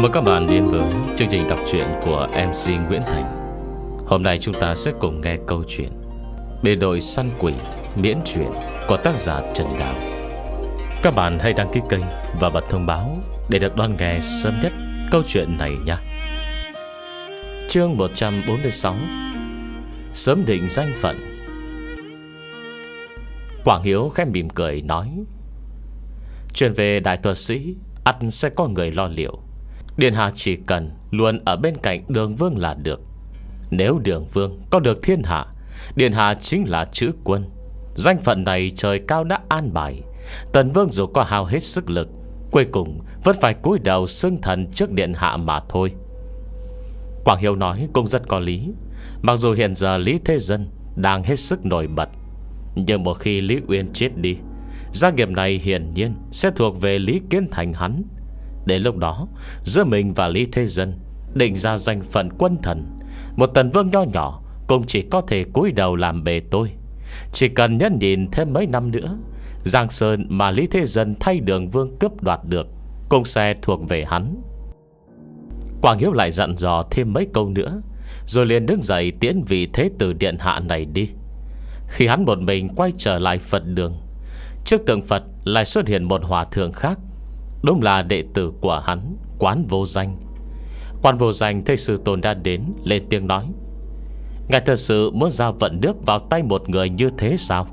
Chào mừng các bạn đến với chương trình đọc truyện của MC Nguyễn Thành Hôm nay chúng ta sẽ cùng nghe câu chuyện Bề đội săn quỷ miễn truyện của tác giả Trần Đào Các bạn hãy đăng ký kênh và bật thông báo để được đón nghe sớm nhất câu chuyện này nha Chương 146 Sớm định danh phận Quảng Hiếu khẽ mỉm cười nói Chuyện về đại thuật sĩ ắt sẽ có người lo liệu Điện hạ chỉ cần Luôn ở bên cạnh đường vương là được Nếu đường vương có được thiên hạ Điện hạ chính là chữ quân Danh phận này trời cao đã an bài Tần vương dù có hao hết sức lực Cuối cùng vẫn phải cúi đầu xưng thần trước điện hạ mà thôi Quảng Hiếu nói cũng rất có lý Mặc dù hiện giờ Lý Thế Dân Đang hết sức nổi bật Nhưng một khi Lý Uyên chết đi Gia nghiệp này hiển nhiên Sẽ thuộc về Lý Kiến Thành hắn Đến lúc đó Giữa mình và Lý Thế Dân Định ra danh phận quân thần Một tần vương nho nhỏ Cũng chỉ có thể cúi đầu làm bề tôi Chỉ cần nhân nhìn thêm mấy năm nữa Giang Sơn mà Lý Thế Dân thay đường vương cướp đoạt được Công xe thuộc về hắn Quảng Hiếu lại dặn dò thêm mấy câu nữa Rồi liền đứng dậy tiễn vị thế tử điện hạ này đi Khi hắn một mình quay trở lại Phật đường Trước tượng Phật lại xuất hiện một hòa thượng khác Đúng là đệ tử của hắn Quán vô danh Quan vô danh thấy sư tôn đã đến Lên tiếng nói Ngài thật sự muốn giao vận nước vào tay một người như thế sao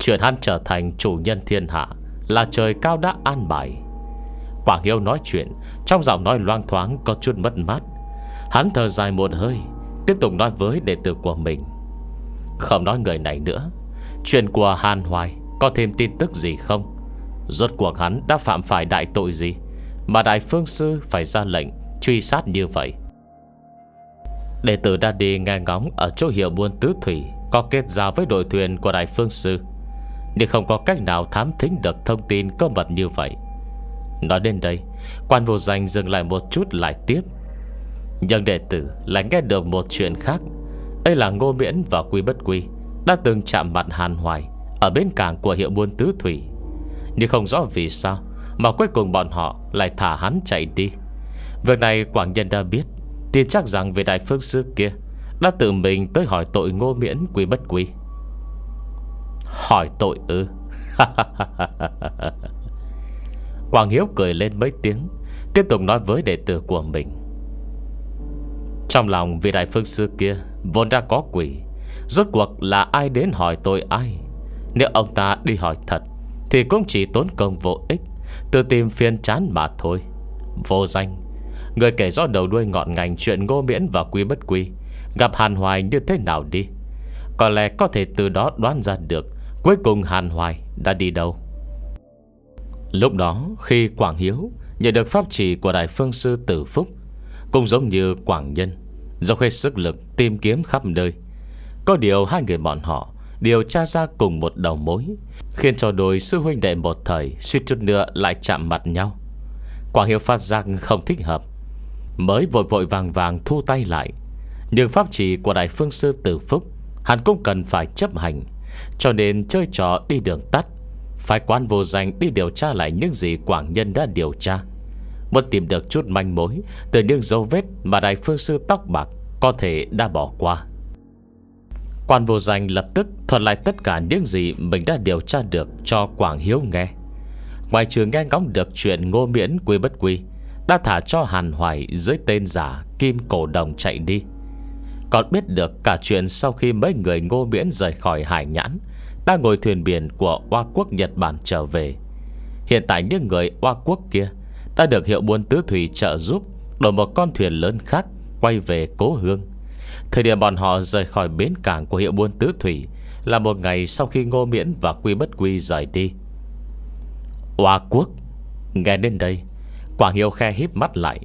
Chuyện hắn trở thành chủ nhân thiên hạ Là trời cao đã an bài Quảng Hiếu nói chuyện Trong giọng nói loang thoáng có chút mất mát Hắn thở dài một hơi Tiếp tục nói với đệ tử của mình Không nói người này nữa Chuyện của Hàn Hoài Có thêm tin tức gì không Rốt cuộc hắn đã phạm phải đại tội gì Mà đại phương sư phải ra lệnh Truy sát như vậy Đệ tử đã đi nghe ngóng Ở chỗ hiệu buôn tứ thủy Có kết giao với đội thuyền của đại phương sư Nhưng không có cách nào thám thính được Thông tin cơ mật như vậy Nói đến đây Quan vô danh dừng lại một chút lại tiếp Nhưng đệ tử lại nghe được một chuyện khác Đây là Ngô Miễn và Quy Bất Quy Đã từng chạm mặt Hàn Hoài Ở bên cảng của hiệu buôn tứ thủy nhưng không rõ vì sao Mà cuối cùng bọn họ lại thả hắn chạy đi Việc này Quảng Nhân đã biết Tin chắc rằng vị đại phương sư kia Đã tự mình tới hỏi tội ngô miễn quý bất quý Hỏi tội ư Quảng Hiếu cười lên mấy tiếng Tiếp tục nói với đệ tử của mình Trong lòng vị đại phương sư kia Vốn đã có quỷ Rốt cuộc là ai đến hỏi tội ai Nếu ông ta đi hỏi thật thì cũng chỉ tốn công vô ích Tự tìm phiên chán mà thôi Vô danh Người kể rõ đầu đuôi ngọn ngành chuyện ngô miễn và quý bất quý Gặp Hàn Hoài như thế nào đi Có lẽ có thể từ đó đoán ra được Cuối cùng Hàn Hoài đã đi đâu Lúc đó khi Quảng Hiếu Nhận được pháp chỉ của Đại Phương Sư Tử Phúc Cũng giống như Quảng Nhân Dốc hết sức lực tìm kiếm khắp nơi Có điều hai người bọn họ Điều tra ra cùng một đầu mối Khiến cho đôi sư huynh đệ một thời suýt chút nữa lại chạm mặt nhau Quảng hiệu phát giác không thích hợp Mới vội vội vàng vàng thu tay lại Nhưng pháp trì của Đại Phương Sư Tử Phúc Hắn cũng cần phải chấp hành Cho nên chơi trò đi đường tắt Phải quan vô danh đi điều tra lại những gì Quảng Nhân đã điều tra Muốn tìm được chút manh mối Từ những dấu vết mà Đại Phương Sư Tóc Bạc Có thể đã bỏ qua Quan vô danh lập tức thuật lại tất cả những gì mình đã điều tra được cho Quảng Hiếu nghe. Ngoài trừ nghe ngóng được chuyện ngô miễn quy bất quy, đã thả cho Hàn Hoài dưới tên giả Kim Cổ Đồng chạy đi. Còn biết được cả chuyện sau khi mấy người ngô miễn rời khỏi hải nhãn, đã ngồi thuyền biển của Hoa Quốc Nhật Bản trở về. Hiện tại những người Hoa Quốc kia đã được hiệu buôn tứ thủy trợ giúp đổi một con thuyền lớn khác quay về cố hương. Thời điểm bọn họ rời khỏi bến cảng của hiệu buôn tứ thủy Là một ngày sau khi Ngô Miễn và Quy Bất Quy rời đi Hoa quốc Nghe đến đây Quảng Hiếu khe híp mắt lại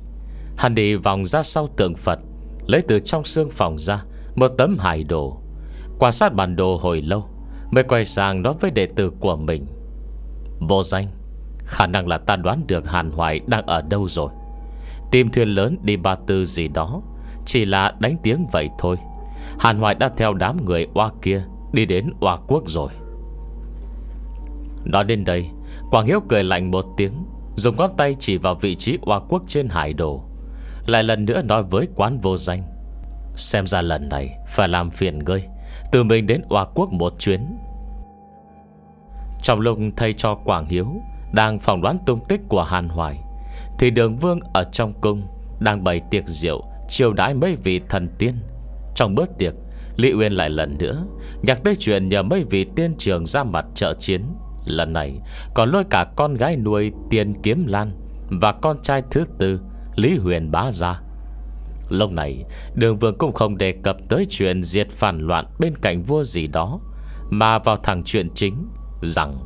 Hắn đi vòng ra sau tượng Phật Lấy từ trong xương phòng ra Một tấm hải đồ Quan sát bản đồ hồi lâu Mới quay sang nói với đệ tử của mình Vô danh Khả năng là ta đoán được Hàn Hoài đang ở đâu rồi Tìm thuyền lớn đi ba tư gì đó chỉ là đánh tiếng vậy thôi Hàn Hoài đã theo đám người oa kia Đi đến oa quốc rồi Nói đến đây Quảng Hiếu cười lạnh một tiếng Dùng ngón tay chỉ vào vị trí oa quốc trên hải đồ Lại lần nữa nói với quán vô danh Xem ra lần này Phải làm phiền ngươi Từ mình đến oa quốc một chuyến Trong lúc thay cho Quảng Hiếu Đang phỏng đoán tung tích của Hàn Hoài Thì đường vương ở trong cung Đang bày tiệc rượu chiều đãi mấy vị thần tiên Trong bữa tiệc Lý Uyên lại lần nữa Nhạc tới chuyện nhờ mấy vị tiên trường ra mặt trợ chiến Lần này còn lôi cả con gái nuôi Tiền Kiếm Lan Và con trai thứ tư Lý Huyền bá ra Lúc này đường vương cũng không đề cập tới chuyện diệt phản loạn bên cạnh vua gì đó Mà vào thẳng chuyện chính Rằng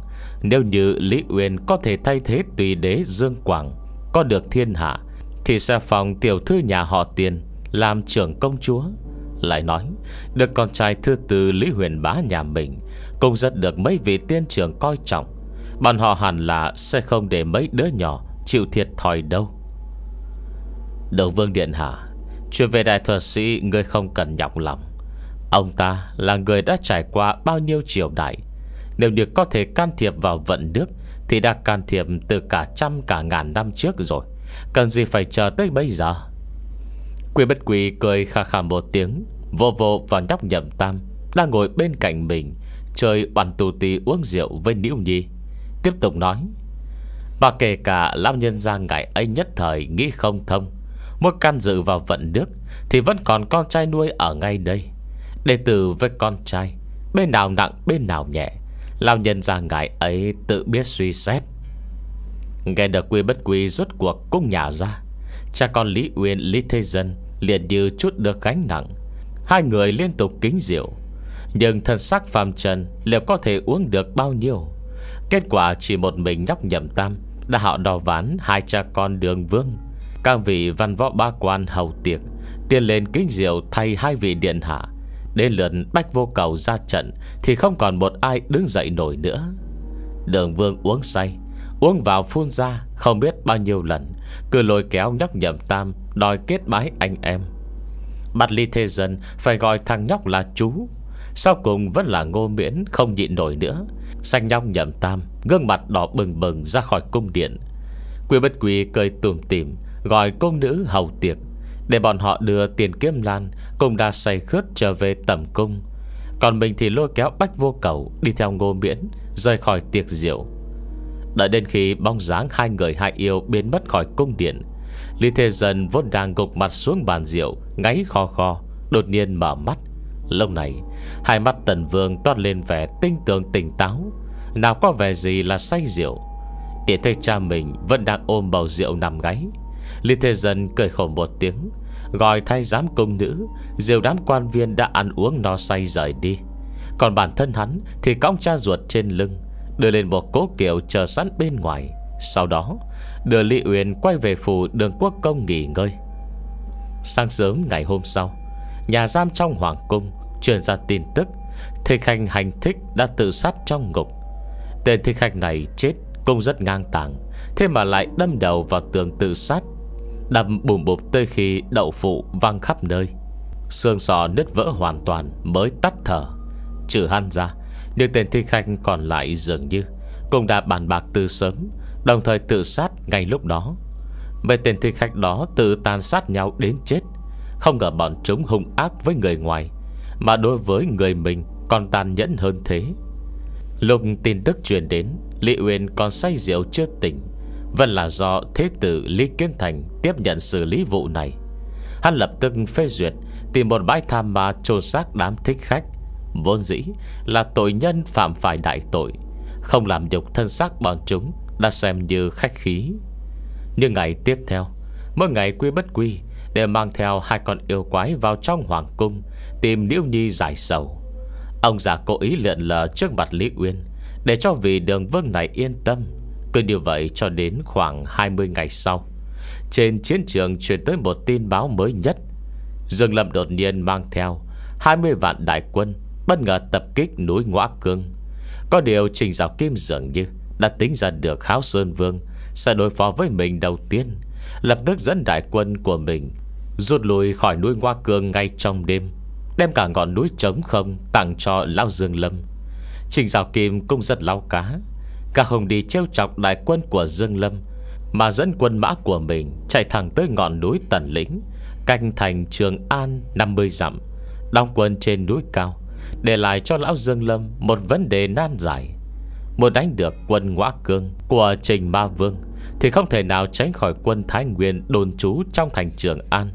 nếu như Lý Uyên có thể thay thế tùy đế Dương Quảng Có được thiên hạ thì sẽ phòng tiểu thư nhà họ tiền Làm trưởng công chúa Lại nói Được con trai thư từ Lý Huyền Bá nhà mình Cũng rất được mấy vị tiên trưởng coi trọng Bọn họ hẳn là sẽ không để mấy đứa nhỏ Chịu thiệt thòi đâu Đồng Vương Điện Hạ Chuyện về đại thuật sĩ Ngươi không cần nhọc lòng Ông ta là người đã trải qua bao nhiêu triều đại Nếu như có thể can thiệp vào vận nước Thì đã can thiệp từ cả trăm cả ngàn năm trước rồi Cần gì phải chờ tới bây giờ Quỷ bất quỷ cười khà khà một tiếng Vô vô vào nhóc nhậm tam Đang ngồi bên cạnh mình Chơi bàn tù tì uống rượu với Niễu Nhi Tiếp tục nói Mà kể cả lão nhân gia ngày ấy nhất thời Nghĩ không thông Một can dự vào vận nước Thì vẫn còn con trai nuôi ở ngay đây Đệ tử với con trai Bên nào nặng bên nào nhẹ Lão nhân gia ngài ấy tự biết suy xét Nghe được quy bất quy rốt cuộc cung nhà ra Cha con Lý Uyên Lý Thế Dân Liền như chút được gánh nặng Hai người liên tục kính rượu Nhưng thân sắc phàm trần Liệu có thể uống được bao nhiêu Kết quả chỉ một mình nhóc nhậm tam Đã họ đò ván hai cha con đường vương Các vị văn võ ba quan hầu tiệc Tiên lên kính rượu thay hai vị điện hạ Đến lượt bách vô cầu ra trận Thì không còn một ai đứng dậy nổi nữa Đường vương uống say Uống vào phun ra Không biết bao nhiêu lần Cứ lôi kéo nhóc nhậm tam Đòi kết bái anh em bắt ly thế dân Phải gọi thằng nhóc là chú Sau cùng vẫn là ngô miễn Không nhịn nổi nữa Xanh nhóc nhậm tam Gương mặt đỏ bừng bừng ra khỏi cung điện Quy bất quý cười tùm tìm Gọi công nữ hầu tiệc Để bọn họ đưa tiền kiếm lan Cùng đa say khướt trở về tầm cung Còn mình thì lôi kéo bách vô cầu Đi theo ngô miễn Rời khỏi tiệc rượu Đợi đến khi bóng dáng hai người hai yêu biến mất khỏi cung điện Lý Thế Dân vốn đang gục mặt xuống bàn rượu Ngáy kho kho Đột nhiên mở mắt Lúc này Hai mắt tần vương toát lên vẻ tinh tường tỉnh táo Nào có vẻ gì là say rượu để thấy cha mình vẫn đang ôm bầu rượu nằm gáy Lý Thế Dân cười khổ một tiếng Gọi thay giám công nữ Diều đám quan viên đã ăn uống no say rời đi Còn bản thân hắn thì cõng cha ruột trên lưng Đưa lên một cố kiệu chờ sẵn bên ngoài Sau đó Đưa Lý Uyên quay về phủ đường quốc công nghỉ ngơi Sáng sớm ngày hôm sau Nhà giam trong hoàng cung Truyền ra tin tức Thích khanh hành thích đã tự sát trong ngục Tên thích khanh này chết Cũng rất ngang tàng Thế mà lại đâm đầu vào tường tự sát Đâm bùm bụp tới khi đậu phụ văng khắp nơi Xương sọ nứt vỡ hoàn toàn Mới tắt thở Trừ hắn ra nhưng tên thi khách còn lại dường như Cũng đã bàn bạc từ sớm Đồng thời tự sát ngay lúc đó Mấy tên thi khách đó tự tàn sát nhau đến chết Không ngờ bọn chúng hung ác với người ngoài Mà đối với người mình còn tàn nhẫn hơn thế Lúc tin tức truyền đến Lý Uyên còn say rượu chưa tỉnh Vẫn là do thế tử Lý Kiến Thành Tiếp nhận xử lý vụ này Hắn lập tức phê duyệt Tìm một bãi tham ma trôn xác đám thích khách Vốn dĩ là tội nhân phạm phải đại tội Không làm nhục thân xác bọn chúng Đã xem như khách khí Nhưng ngày tiếp theo Mỗi ngày quy bất quy Để mang theo hai con yêu quái vào trong hoàng cung Tìm Liễu Nhi giải sầu Ông già cố ý lượn lờ trước mặt Lý Uyên Để cho vị đường vương này yên tâm Cứ như vậy cho đến khoảng 20 ngày sau Trên chiến trường truyền tới một tin báo mới nhất Dương Lâm đột nhiên mang theo 20 vạn đại quân Bất ngờ tập kích núi Ngoã Cương Có điều Trình Giáo Kim dường như Đã tính ra được Kháo Sơn Vương Sẽ đối phó với mình đầu tiên Lập tức dẫn đại quân của mình Rút lui khỏi núi Ngoa Cương ngay trong đêm Đem cả ngọn núi trống không Tặng cho Lão Dương Lâm Trình Giáo Kim cũng rất lao cá Cả hồng đi trêu chọc đại quân của Dương Lâm Mà dẫn quân mã của mình Chạy thẳng tới ngọn núi Tần Lĩnh Canh thành Trường An 50 dặm Đóng quân trên núi cao để lại cho lão Dương Lâm Một vấn đề nan giải Muốn đánh được quân ngõa cương Của Trình Ma Vương Thì không thể nào tránh khỏi quân Thái Nguyên Đồn trú trong thành trường An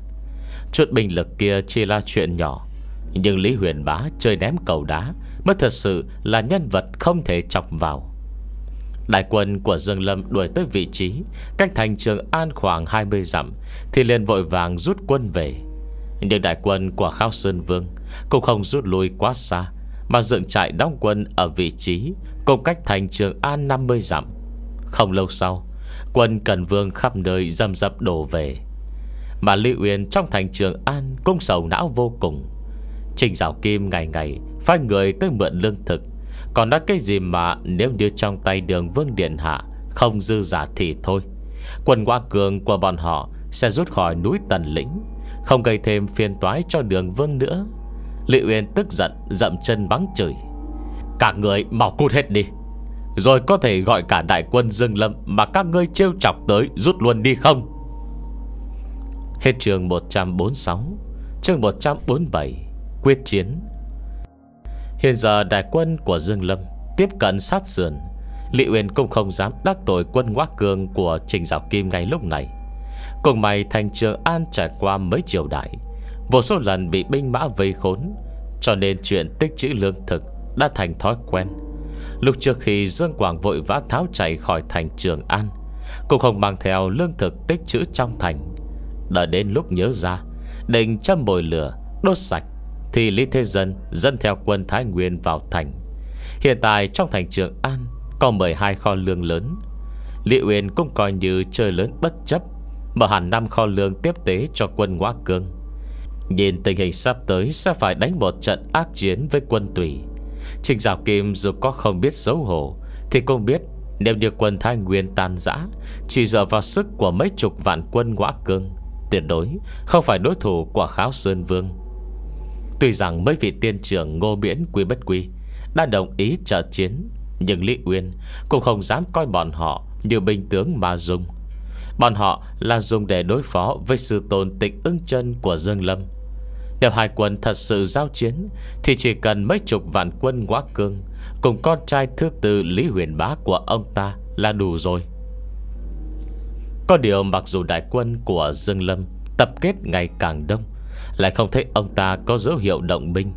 Chút bình lực kia chỉ là chuyện nhỏ Nhưng Lý Huyền Bá chơi ném cầu đá Mới thật sự là nhân vật không thể chọc vào Đại quân của Dương Lâm đuổi tới vị trí Cách thành trường An khoảng 20 dặm Thì liền vội vàng rút quân về Nhưng đại quân của Khao Sơn Vương cũng không rút lui quá xa Mà dựng trại đóng quân ở vị trí Cùng cách thành trường An 50 dặm Không lâu sau Quân Cần Vương khắp nơi dầm dập đổ về Mà Lý Uyên trong thành trường An Cũng sầu não vô cùng Trình Giảo Kim ngày ngày Phai người tới mượn lương thực Còn nói cái gì mà nếu như trong tay đường Vương Điện Hạ Không dư giả thì thôi Quân qua cường của bọn họ Sẽ rút khỏi núi Tần Lĩnh Không gây thêm phiền toái cho đường Vương nữa Lý Uyên tức giận dậm chân bắn chửi Cả người mau cút hết đi Rồi có thể gọi cả đại quân Dương Lâm Mà các ngươi trêu chọc tới rút luôn đi không Hết chương 146 Chương 147 Quyết chiến Hiện giờ đại quân của Dương Lâm Tiếp cận sát sườn Lý Uyên cũng không dám đắc tội quân ngoác cường Của Trình Giảo Kim ngay lúc này Cùng mày thành trường an trải qua mấy triều đại Vô số lần bị binh mã vây khốn Cho nên chuyện tích trữ lương thực Đã thành thói quen Lúc trước khi Dương Quảng vội vã tháo chạy khỏi thành Trường An Cũng không mang theo lương thực tích trữ trong thành Đợi đến lúc nhớ ra Định châm bồi lửa Đốt sạch Thì Lý Thế Dân dẫn theo quân Thái Nguyên vào thành Hiện tại trong thành Trường An Có 12 kho lương lớn Lý Uyên cũng coi như chơi lớn bất chấp Mở hẳn năm kho lương tiếp tế cho quân Ngoã Cương Nhìn tình hình sắp tới sẽ phải đánh một trận ác chiến với quân tùy Trình Giảo Kim dù có không biết xấu hổ Thì cũng biết nếu như quân Thái Nguyên tan rã Chỉ dựa vào sức của mấy chục vạn quân ngõa cương Tuyệt đối không phải đối thủ của Kháo Sơn Vương Tuy rằng mấy vị tiên trưởng Ngô Miễn Quy Bất Quy Đã đồng ý trợ chiến Nhưng Lý Uyên cũng không dám coi bọn họ như binh tướng mà dùng Bọn họ là dùng để đối phó với sự tồn tịch ưng chân của Dương Lâm nếu hai quân thật sự giao chiến Thì chỉ cần mấy chục vạn quân quá cương Cùng con trai thứ tư Lý Huyền Bá của ông ta là đủ rồi Có điều mặc dù đại quân của Dương Lâm Tập kết ngày càng đông Lại không thấy ông ta có dấu hiệu động binh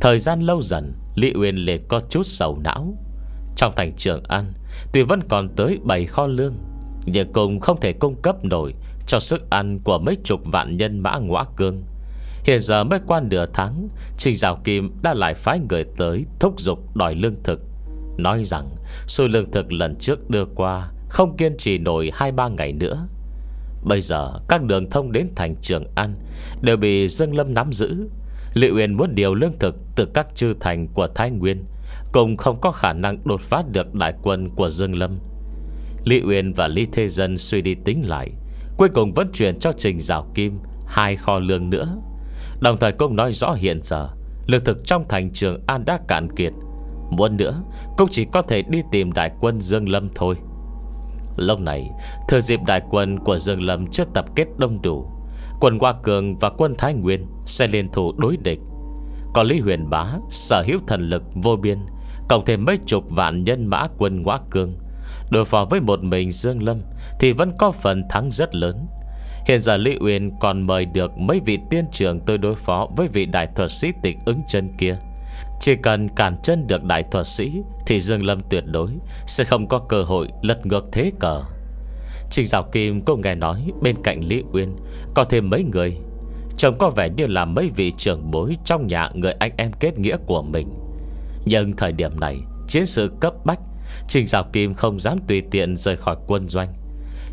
Thời gian lâu dần Lý Huyền liền có chút sầu não Trong thành trường An Tuy vẫn còn tới bảy kho lương Nhưng cùng không thể cung cấp nổi Cho sức ăn của mấy chục vạn nhân mã ngõa cương Hiện giờ mới qua nửa tháng Trình Giảo Kim đã lại phái người tới Thúc giục đòi lương thực Nói rằng số lương thực lần trước đưa qua Không kiên trì nổi 2-3 ngày nữa Bây giờ các đường thông đến thành Trường An Đều bị Dương Lâm nắm giữ Liệu Uyên muốn điều lương thực Từ các chư thành của Thái Nguyên Cùng không có khả năng đột phá được đại quân của Dương Lâm Lý Uyên và Lý Thế Dân suy đi tính lại Cuối cùng vẫn chuyển cho Trình Giảo Kim Hai kho lương nữa Đồng thời cũng nói rõ hiện giờ Lực thực trong thành trường An đã cạn kiệt Muốn nữa Cũng chỉ có thể đi tìm đại quân Dương Lâm thôi Lúc này thời dịp đại quân của Dương Lâm Chưa tập kết đông đủ Quân Hoa Cường và quân Thái Nguyên Sẽ liên thủ đối địch Còn Lý Huyền Bá sở hữu thần lực vô biên Cộng thêm mấy chục vạn nhân mã quân Hoa Cường Đối phó với một mình Dương Lâm Thì vẫn có phần thắng rất lớn Hiện giờ Lý Uyên còn mời được mấy vị tiên trưởng tôi đối phó với vị đại thuật sĩ tịch ứng chân kia. Chỉ cần cản chân được đại thuật sĩ thì Dương Lâm tuyệt đối sẽ không có cơ hội lật ngược thế cờ. Trình Giảo Kim cũng nghe nói bên cạnh Lý Uyên có thêm mấy người. Trông có vẻ như là mấy vị trưởng bối trong nhà người anh em kết nghĩa của mình. Nhưng thời điểm này, chiến sự cấp bách, Trình Giảo Kim không dám tùy tiện rời khỏi quân doanh.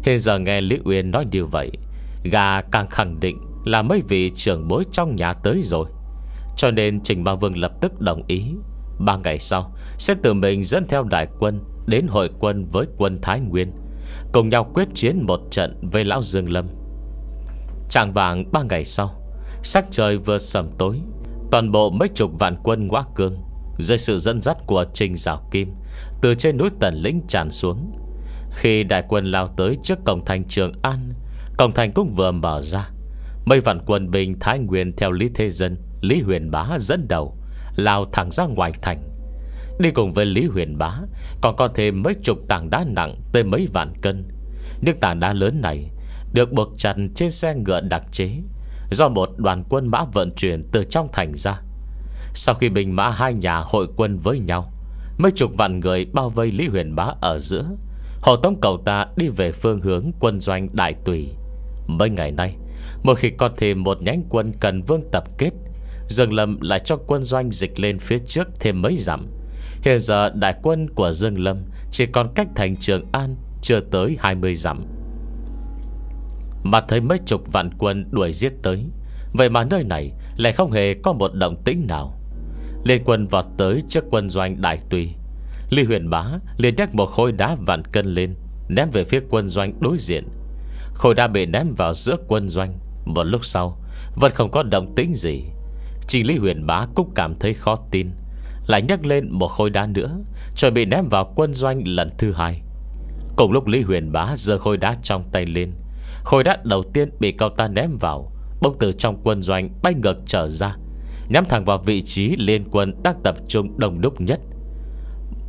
Hiện giờ nghe Lý Uyên nói như vậy, Gà càng khẳng định là mấy vị trưởng bối trong nhà tới rồi Cho nên Trình Ba Vương lập tức đồng ý Ba ngày sau Sẽ tự mình dẫn theo đại quân Đến hội quân với quân Thái Nguyên Cùng nhau quyết chiến một trận Với Lão Dương Lâm Tràng vàng ba ngày sau Sắc trời vừa sầm tối Toàn bộ mấy chục vạn quân ngõ cương Dưới sự dẫn dắt của Trình Giảo Kim Từ trên núi Tần Lĩnh tràn xuống Khi đại quân lao tới trước cổng thành Trường An Cổng thành cũng vừa mở ra Mấy vạn quân binh Thái Nguyên Theo Lý Thế Dân Lý Huyền Bá dẫn đầu Lao thẳng ra ngoài thành Đi cùng với Lý Huyền Bá Còn có thêm mấy chục tảng đá nặng Tới mấy vạn cân Những tảng đá lớn này Được buộc chặt trên xe ngựa đặc chế Do một đoàn quân mã vận chuyển Từ trong thành ra Sau khi bình mã hai nhà hội quân với nhau Mấy chục vạn người bao vây Lý Huyền Bá ở giữa hồ tống cầu ta đi về phương hướng quân doanh đại tùy Mấy ngày nay Mỗi khi có thêm một nhánh quân cần vương tập kết Dương Lâm lại cho quân doanh dịch lên phía trước thêm mấy dặm Hiện giờ đại quân của Dương Lâm Chỉ còn cách thành Trường An Chưa tới 20 dặm Mà thấy mấy chục vạn quân đuổi giết tới Vậy mà nơi này Lại không hề có một động tĩnh nào Liên quân vọt tới trước quân doanh Đại Tùy Lý huyền bá liền nhắc một khối đá vạn cân lên Ném về phía quân doanh đối diện Khôi đã bị ném vào giữa quân doanh Một lúc sau Vẫn không có động tính gì Chỉ Lý Huyền Bá cũng cảm thấy khó tin Lại nhắc lên một khối đá nữa Chuẩn bị ném vào quân doanh lần thứ hai Cùng lúc Lý Huyền Bá giơ khối đá trong tay lên Khối đá đầu tiên bị cậu ta ném vào Bông từ trong quân doanh bay ngược trở ra Nhắm thẳng vào vị trí liên quân đang tập trung đông đúc nhất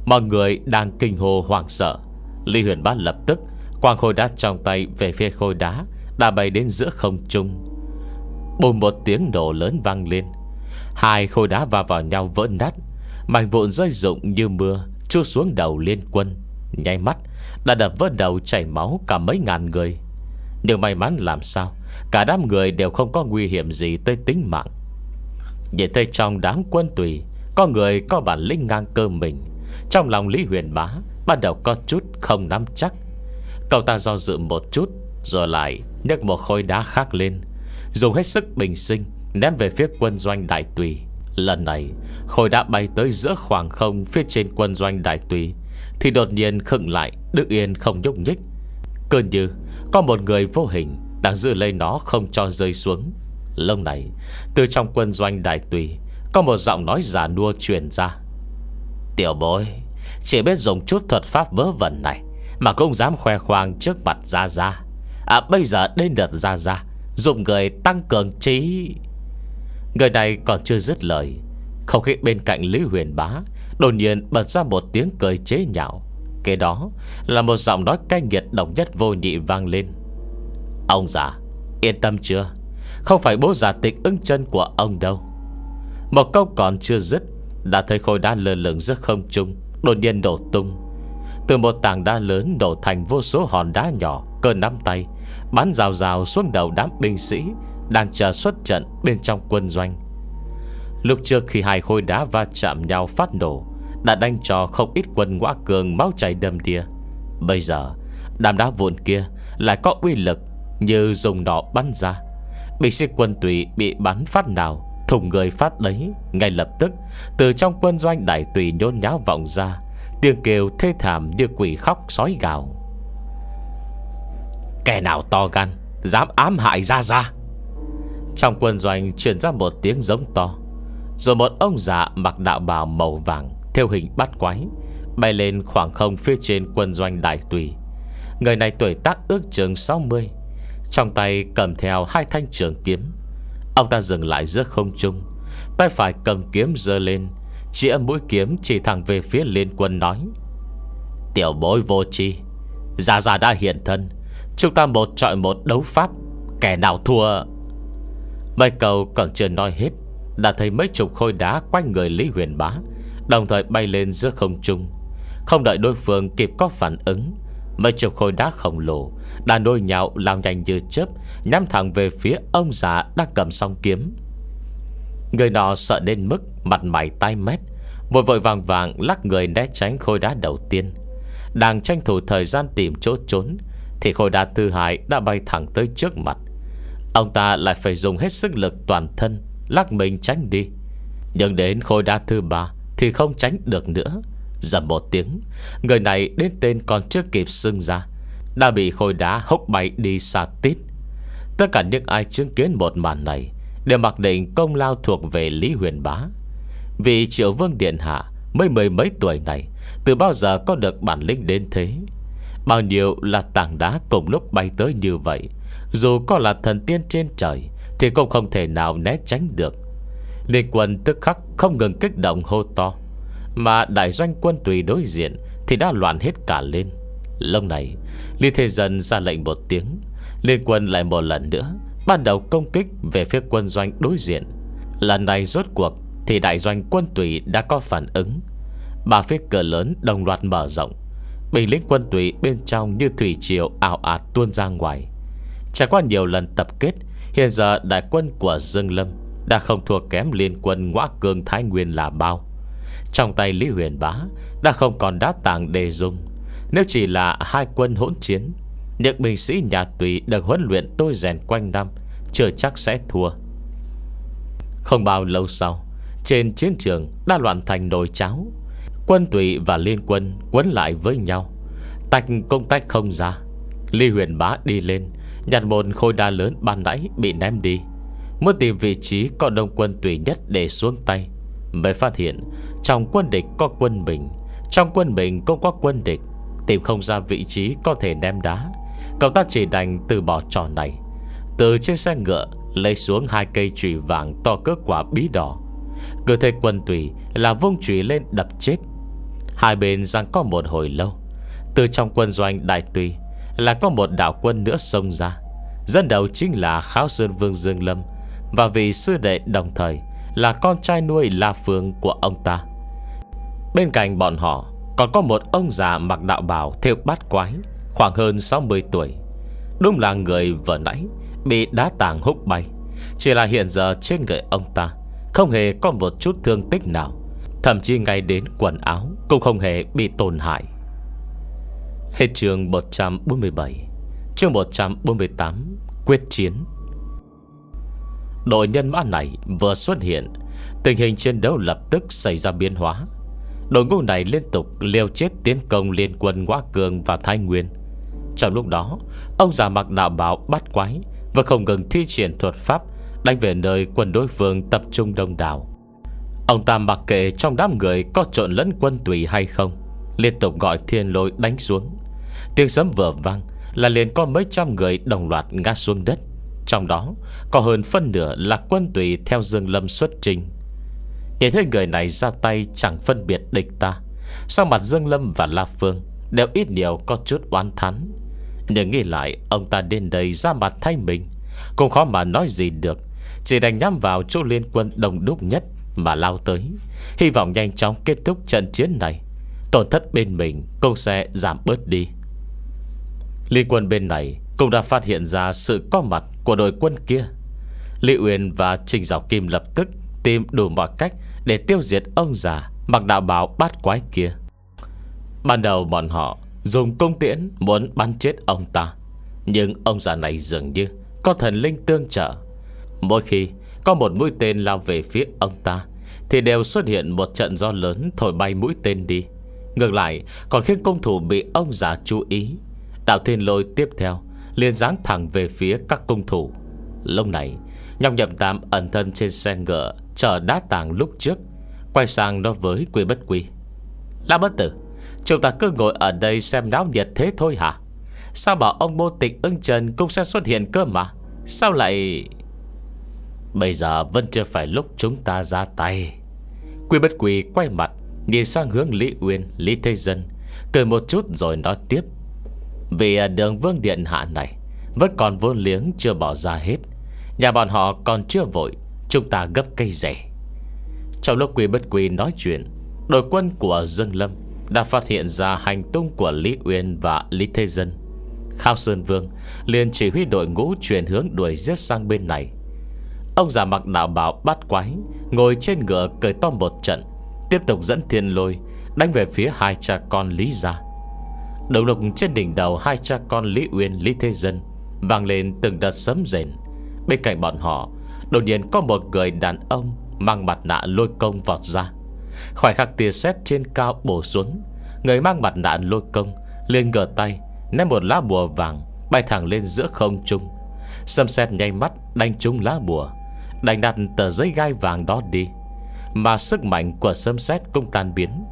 Mọi người đang kinh hồ hoảng sợ Lý Huyền Bá lập tức Quang khôi đá trong tay về phía khôi đá Đã bay đến giữa không trung Bùm một tiếng nổ lớn vang lên Hai khôi đá va vào, nhau vỡ nát Mảnh vụn rơi rụng như mưa Chua xuống đầu liên quân Nháy mắt Đã đập vỡ đầu chảy máu cả mấy ngàn người Nhưng may mắn làm sao Cả đám người đều không có nguy hiểm gì tới tính mạng Nhìn thấy trong đám quân tùy Có người có bản lĩnh ngang cơ mình Trong lòng Lý Huyền Bá Bắt đầu có chút không nắm chắc Cậu ta do dự một chút Rồi lại nhấc một khối đá khác lên Dùng hết sức bình sinh Ném về phía quân doanh đại tùy Lần này khối đá bay tới giữa khoảng không Phía trên quân doanh đại tùy Thì đột nhiên khựng lại Đức yên không nhúc nhích Cơ như có một người vô hình Đang giữ lấy nó không cho rơi xuống Lâu này từ trong quân doanh đại tùy Có một giọng nói giả nua truyền ra Tiểu bối Chỉ biết dùng chút thuật pháp vớ vẩn này mà cũng dám khoe khoang trước mặt Gia Gia À bây giờ đến lượt Gia Gia Dùng người tăng cường trí Người này còn chưa dứt lời Không khí bên cạnh Lý Huyền Bá Đột nhiên bật ra một tiếng cười chế nhạo Kế đó là một giọng nói cay nghiệt độc nhất vô nhị vang lên Ông già Yên tâm chưa Không phải bố già tịch ưng chân của ông đâu Một câu còn chưa dứt Đã thấy khối đá lơ lửng rất không trung Đột nhiên đổ tung từ một tảng đá lớn đổ thành vô số hòn đá nhỏ Cơn nắm tay Bắn rào rào xuống đầu đám binh sĩ Đang chờ xuất trận bên trong quân doanh Lúc trước khi hai khối đá va chạm nhau phát nổ Đã đánh cho không ít quân ngõ cường máu chảy đầm đìa Bây giờ Đám đá vụn kia lại có uy lực Như dùng nỏ bắn ra Binh sĩ quân tùy bị bắn phát nào Thùng người phát đấy Ngay lập tức Từ trong quân doanh đại tùy nhôn nháo vọng ra Tiếng kêu thê thảm như quỷ khóc sói gào Kẻ nào to gan Dám ám hại ra ra Trong quân doanh truyền ra một tiếng giống to Rồi một ông già mặc đạo bào màu vàng Theo hình bắt quái Bay lên khoảng không phía trên quân doanh đại tùy Người này tuổi tác ước chừng 60 Trong tay cầm theo hai thanh trường kiếm Ông ta dừng lại giữa không trung Tay phải cầm kiếm giơ lên Chĩa mũi kiếm chỉ thẳng về phía liên quân nói Tiểu bối vô tri già già đã hiện thân Chúng ta một trọi một đấu pháp Kẻ nào thua Mấy cầu còn chưa nói hết Đã thấy mấy chục khôi đá quanh người Lý Huyền Bá Đồng thời bay lên giữa không trung Không đợi đối phương kịp có phản ứng Mấy chục khối đá khổng lồ Đã nôi nhạo lao nhanh như chớp Nhắm thẳng về phía ông già đang cầm song kiếm Người nọ sợ đến mức mặt mày tai mét Vội vội vàng vàng lắc người né tránh khối đá đầu tiên Đang tranh thủ thời gian tìm chỗ trốn Thì khối đá thứ hai đã bay thẳng tới trước mặt Ông ta lại phải dùng hết sức lực toàn thân Lắc mình tránh đi Nhưng đến khối đá thứ ba Thì không tránh được nữa Dầm một tiếng Người này đến tên còn chưa kịp xưng ra Đã bị khối đá hốc bay đi xa tít Tất cả những ai chứng kiến một màn này đều mặc định công lao thuộc về Lý Huyền Bá Vì triệu vương điện hạ Mới mười mấy tuổi này Từ bao giờ có được bản lĩnh đến thế Bao nhiêu là tảng đá cùng lúc bay tới như vậy Dù có là thần tiên trên trời Thì cũng không thể nào né tránh được Liên quân tức khắc không ngừng kích động hô to Mà đại doanh quân tùy đối diện Thì đã loạn hết cả lên Lâu này Lý Thế Dân ra lệnh một tiếng Liên quân lại một lần nữa Ban đầu công kích về phía quân doanh đối diện Lần này rốt cuộc Thì đại doanh quân tùy đã có phản ứng Ba phía cửa lớn đồng loạt mở rộng Bình lính quân tùy bên trong như thủy triều ảo ạt tuôn ra ngoài Trải qua nhiều lần tập kết Hiện giờ đại quân của Dương Lâm Đã không thua kém liên quân ngõ cương Thái Nguyên là bao Trong tay Lý Huyền Bá Đã không còn đá tàng đề dung Nếu chỉ là hai quân hỗn chiến những binh sĩ nhà tùy được huấn luyện tôi rèn quanh năm Chưa chắc sẽ thua Không bao lâu sau Trên chiến trường đã loạn thành nồi cháo Quân tùy và liên quân quấn lại với nhau Tạch công tách không ra Ly huyền bá đi lên Nhặt một khôi đa lớn ban nãy bị ném đi Muốn tìm vị trí có đông quân tùy nhất để xuống tay Mới phát hiện Trong quân địch có quân mình Trong quân mình cũng có quân địch Tìm không ra vị trí có thể ném đá Cậu ta chỉ đành từ bỏ trò này Từ trên xe ngựa Lấy xuống hai cây chùy vàng to cỡ quả bí đỏ cơ thể quân tùy Là vung chùy lên đập chết Hai bên giang có một hồi lâu Từ trong quân doanh đại tùy Là có một đạo quân nữa xông ra Dân đầu chính là Kháo Sơn Vương Dương Lâm Và vị sư đệ đồng thời Là con trai nuôi La Phương của ông ta Bên cạnh bọn họ Còn có một ông già mặc đạo bào theo bát quái Khoảng hơn 60 tuổi Đúng là người vừa nãy Bị đá tàng húc bay Chỉ là hiện giờ trên người ông ta Không hề có một chút thương tích nào Thậm chí ngay đến quần áo Cũng không hề bị tổn hại Hết trường 147 chương 148 Quyết chiến Đội nhân mã này vừa xuất hiện Tình hình chiến đấu lập tức xảy ra biến hóa Đội ngũ này liên tục liều chết tiến công liên quân Ngoa Cường và Thái Nguyên trong lúc đó Ông già mặc đạo bào bắt quái Và không ngừng thi triển thuật pháp Đánh về nơi quân đối phương tập trung đông đảo Ông ta mặc kệ trong đám người Có trộn lẫn quân tùy hay không Liên tục gọi thiên lôi đánh xuống Tiếng sấm vừa vang Là liền có mấy trăm người đồng loạt ngã xuống đất Trong đó có hơn phân nửa là quân tùy theo Dương Lâm xuất trình Nhìn thấy người này ra tay chẳng phân biệt địch ta Sang mặt Dương Lâm và La Phương Đều ít nhiều có chút oán thắn nhưng nghĩ lại Ông ta đến đây ra mặt thay mình Cũng khó mà nói gì được Chỉ đành nhắm vào chỗ liên quân đông đúc nhất Mà lao tới Hy vọng nhanh chóng kết thúc trận chiến này Tổn thất bên mình cũng sẽ giảm bớt đi Liên quân bên này Cũng đã phát hiện ra sự có mặt Của đội quân kia Lý Uyên và Trình Giáo Kim lập tức Tìm đủ mọi cách để tiêu diệt ông già Mặc đạo bào bát quái kia Ban đầu bọn họ Dùng công tiễn muốn bắn chết ông ta Nhưng ông già này dường như Có thần linh tương trợ Mỗi khi có một mũi tên lao về phía ông ta Thì đều xuất hiện một trận gió lớn Thổi bay mũi tên đi Ngược lại còn khiến công thủ bị ông già chú ý Đạo thiên lôi tiếp theo liền giáng thẳng về phía các công thủ Lúc này Nhọc nhậm tam ẩn thân trên xe ngựa Chờ đá tàng lúc trước Quay sang nó với quy bất quy Là bất tử Chúng ta cứ ngồi ở đây xem náo nhiệt thế thôi hả Sao bảo ông bô tịch ưng trần Cũng sẽ xuất hiện cơ mà Sao lại Bây giờ vẫn chưa phải lúc chúng ta ra tay Quy bất quỳ quay mặt Nhìn sang hướng Lý Uyên Lý Thế Dân Cười một chút rồi nói tiếp Vì à, đường vương điện hạ này Vẫn còn vô liếng chưa bỏ ra hết Nhà bọn họ còn chưa vội Chúng ta gấp cây rẻ Trong lúc Quy bất quỳ nói chuyện Đội quân của Dương Lâm đã phát hiện ra hành tung của Lý Uyên và Lý Thế Dân Khao Sơn Vương liền chỉ huy đội ngũ chuyển hướng đuổi giết sang bên này Ông già mặc đạo bảo bắt quái Ngồi trên ngựa cởi to một trận Tiếp tục dẫn thiên lôi Đánh về phía hai cha con Lý Gia Động lục trên đỉnh đầu Hai cha con Lý Uyên, Lý Thế Dân vang lên từng đợt sấm rền Bên cạnh bọn họ Đột nhiên có một người đàn ông Mang mặt nạ lôi công vọt ra Khoảnh khắc tia sét trên cao bổ xuống Người mang mặt nạ lôi công liền ngờ tay ném một lá bùa vàng Bay thẳng lên giữa không trung Xâm xét nháy mắt đánh trúng lá bùa Đánh đặt tờ giấy gai vàng đó đi Mà sức mạnh của xâm xét cũng tan biến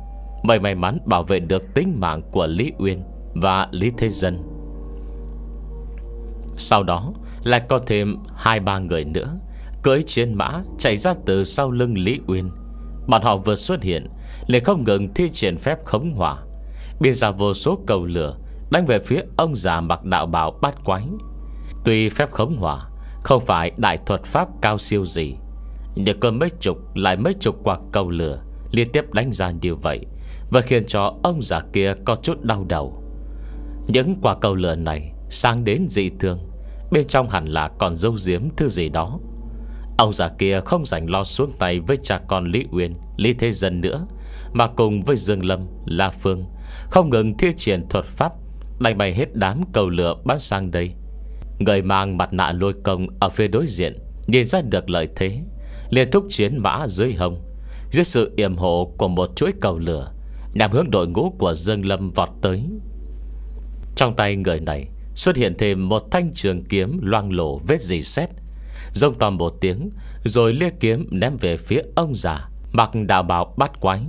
Mày may mắn bảo vệ được tính mạng của Lý Uyên Và Lý Thế Dân Sau đó Lại có thêm hai ba người nữa Cưới chiến mã chạy ra từ sau lưng Lý Uyên Bọn họ vừa xuất hiện liền không ngừng thi triển phép khống hỏa Biên ra vô số cầu lửa Đánh về phía ông già mặc đạo bào bát quái Tuy phép khống hỏa Không phải đại thuật pháp cao siêu gì Nhưng cơn mấy chục Lại mấy chục quạt cầu lửa Liên tiếp đánh ra như vậy Và khiến cho ông già kia có chút đau đầu Những quả cầu lửa này Sang đến dị thương Bên trong hẳn là còn dâu diếm thứ gì đó Ông già kia không rảnh lo xuống tay với cha con Lý Uyên, Lý Thế Dân nữa, mà cùng với Dương Lâm, La Phương, không ngừng thi triển thuật pháp, đánh bay hết đám cầu lửa bắn sang đây. Người mang mặt nạ lôi công ở phía đối diện, nhìn ra được lợi thế, liền thúc chiến mã dưới hông. Dưới sự yểm hộ của một chuỗi cầu lửa, nhằm hướng đội ngũ của Dương Lâm vọt tới. Trong tay người này xuất hiện thêm một thanh trường kiếm loang lổ vết dì xét, Rông tòm một tiếng Rồi lia kiếm ném về phía ông già Mặc đạo bào bắt quái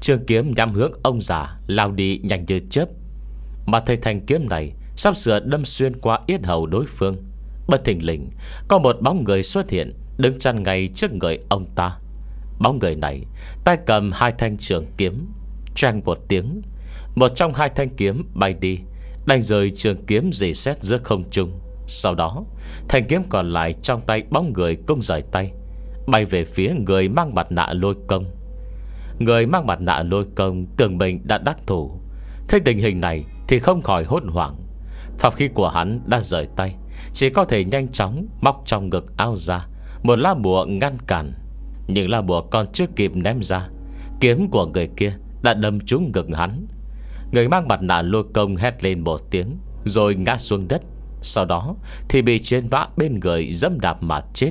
Trường kiếm nhắm hướng ông già Lao đi nhanh như chớp Mà thầy thanh kiếm này Sắp sửa đâm xuyên qua yết hầu đối phương Bất thình lình Có một bóng người xuất hiện Đứng chăn ngay trước người ông ta Bóng người này Tay cầm hai thanh trường kiếm Trang một tiếng Một trong hai thanh kiếm bay đi Đánh rời trường kiếm dì xét giữa không trung sau đó Thanh kiếm còn lại trong tay bóng người cung rời tay Bay về phía người mang mặt nạ lôi công Người mang mặt nạ lôi công Tưởng mình đã đắc thủ Thế tình hình này thì không khỏi hốt hoảng Pháp khí của hắn đã rời tay Chỉ có thể nhanh chóng Móc trong ngực ao ra Một lá bùa ngăn cản những lá bùa còn chưa kịp ném ra Kiếm của người kia đã đâm trúng ngực hắn Người mang mặt nạ lôi công hét lên một tiếng Rồi ngã xuống đất sau đó thì bị trên vã bên người dẫm đạp mà chết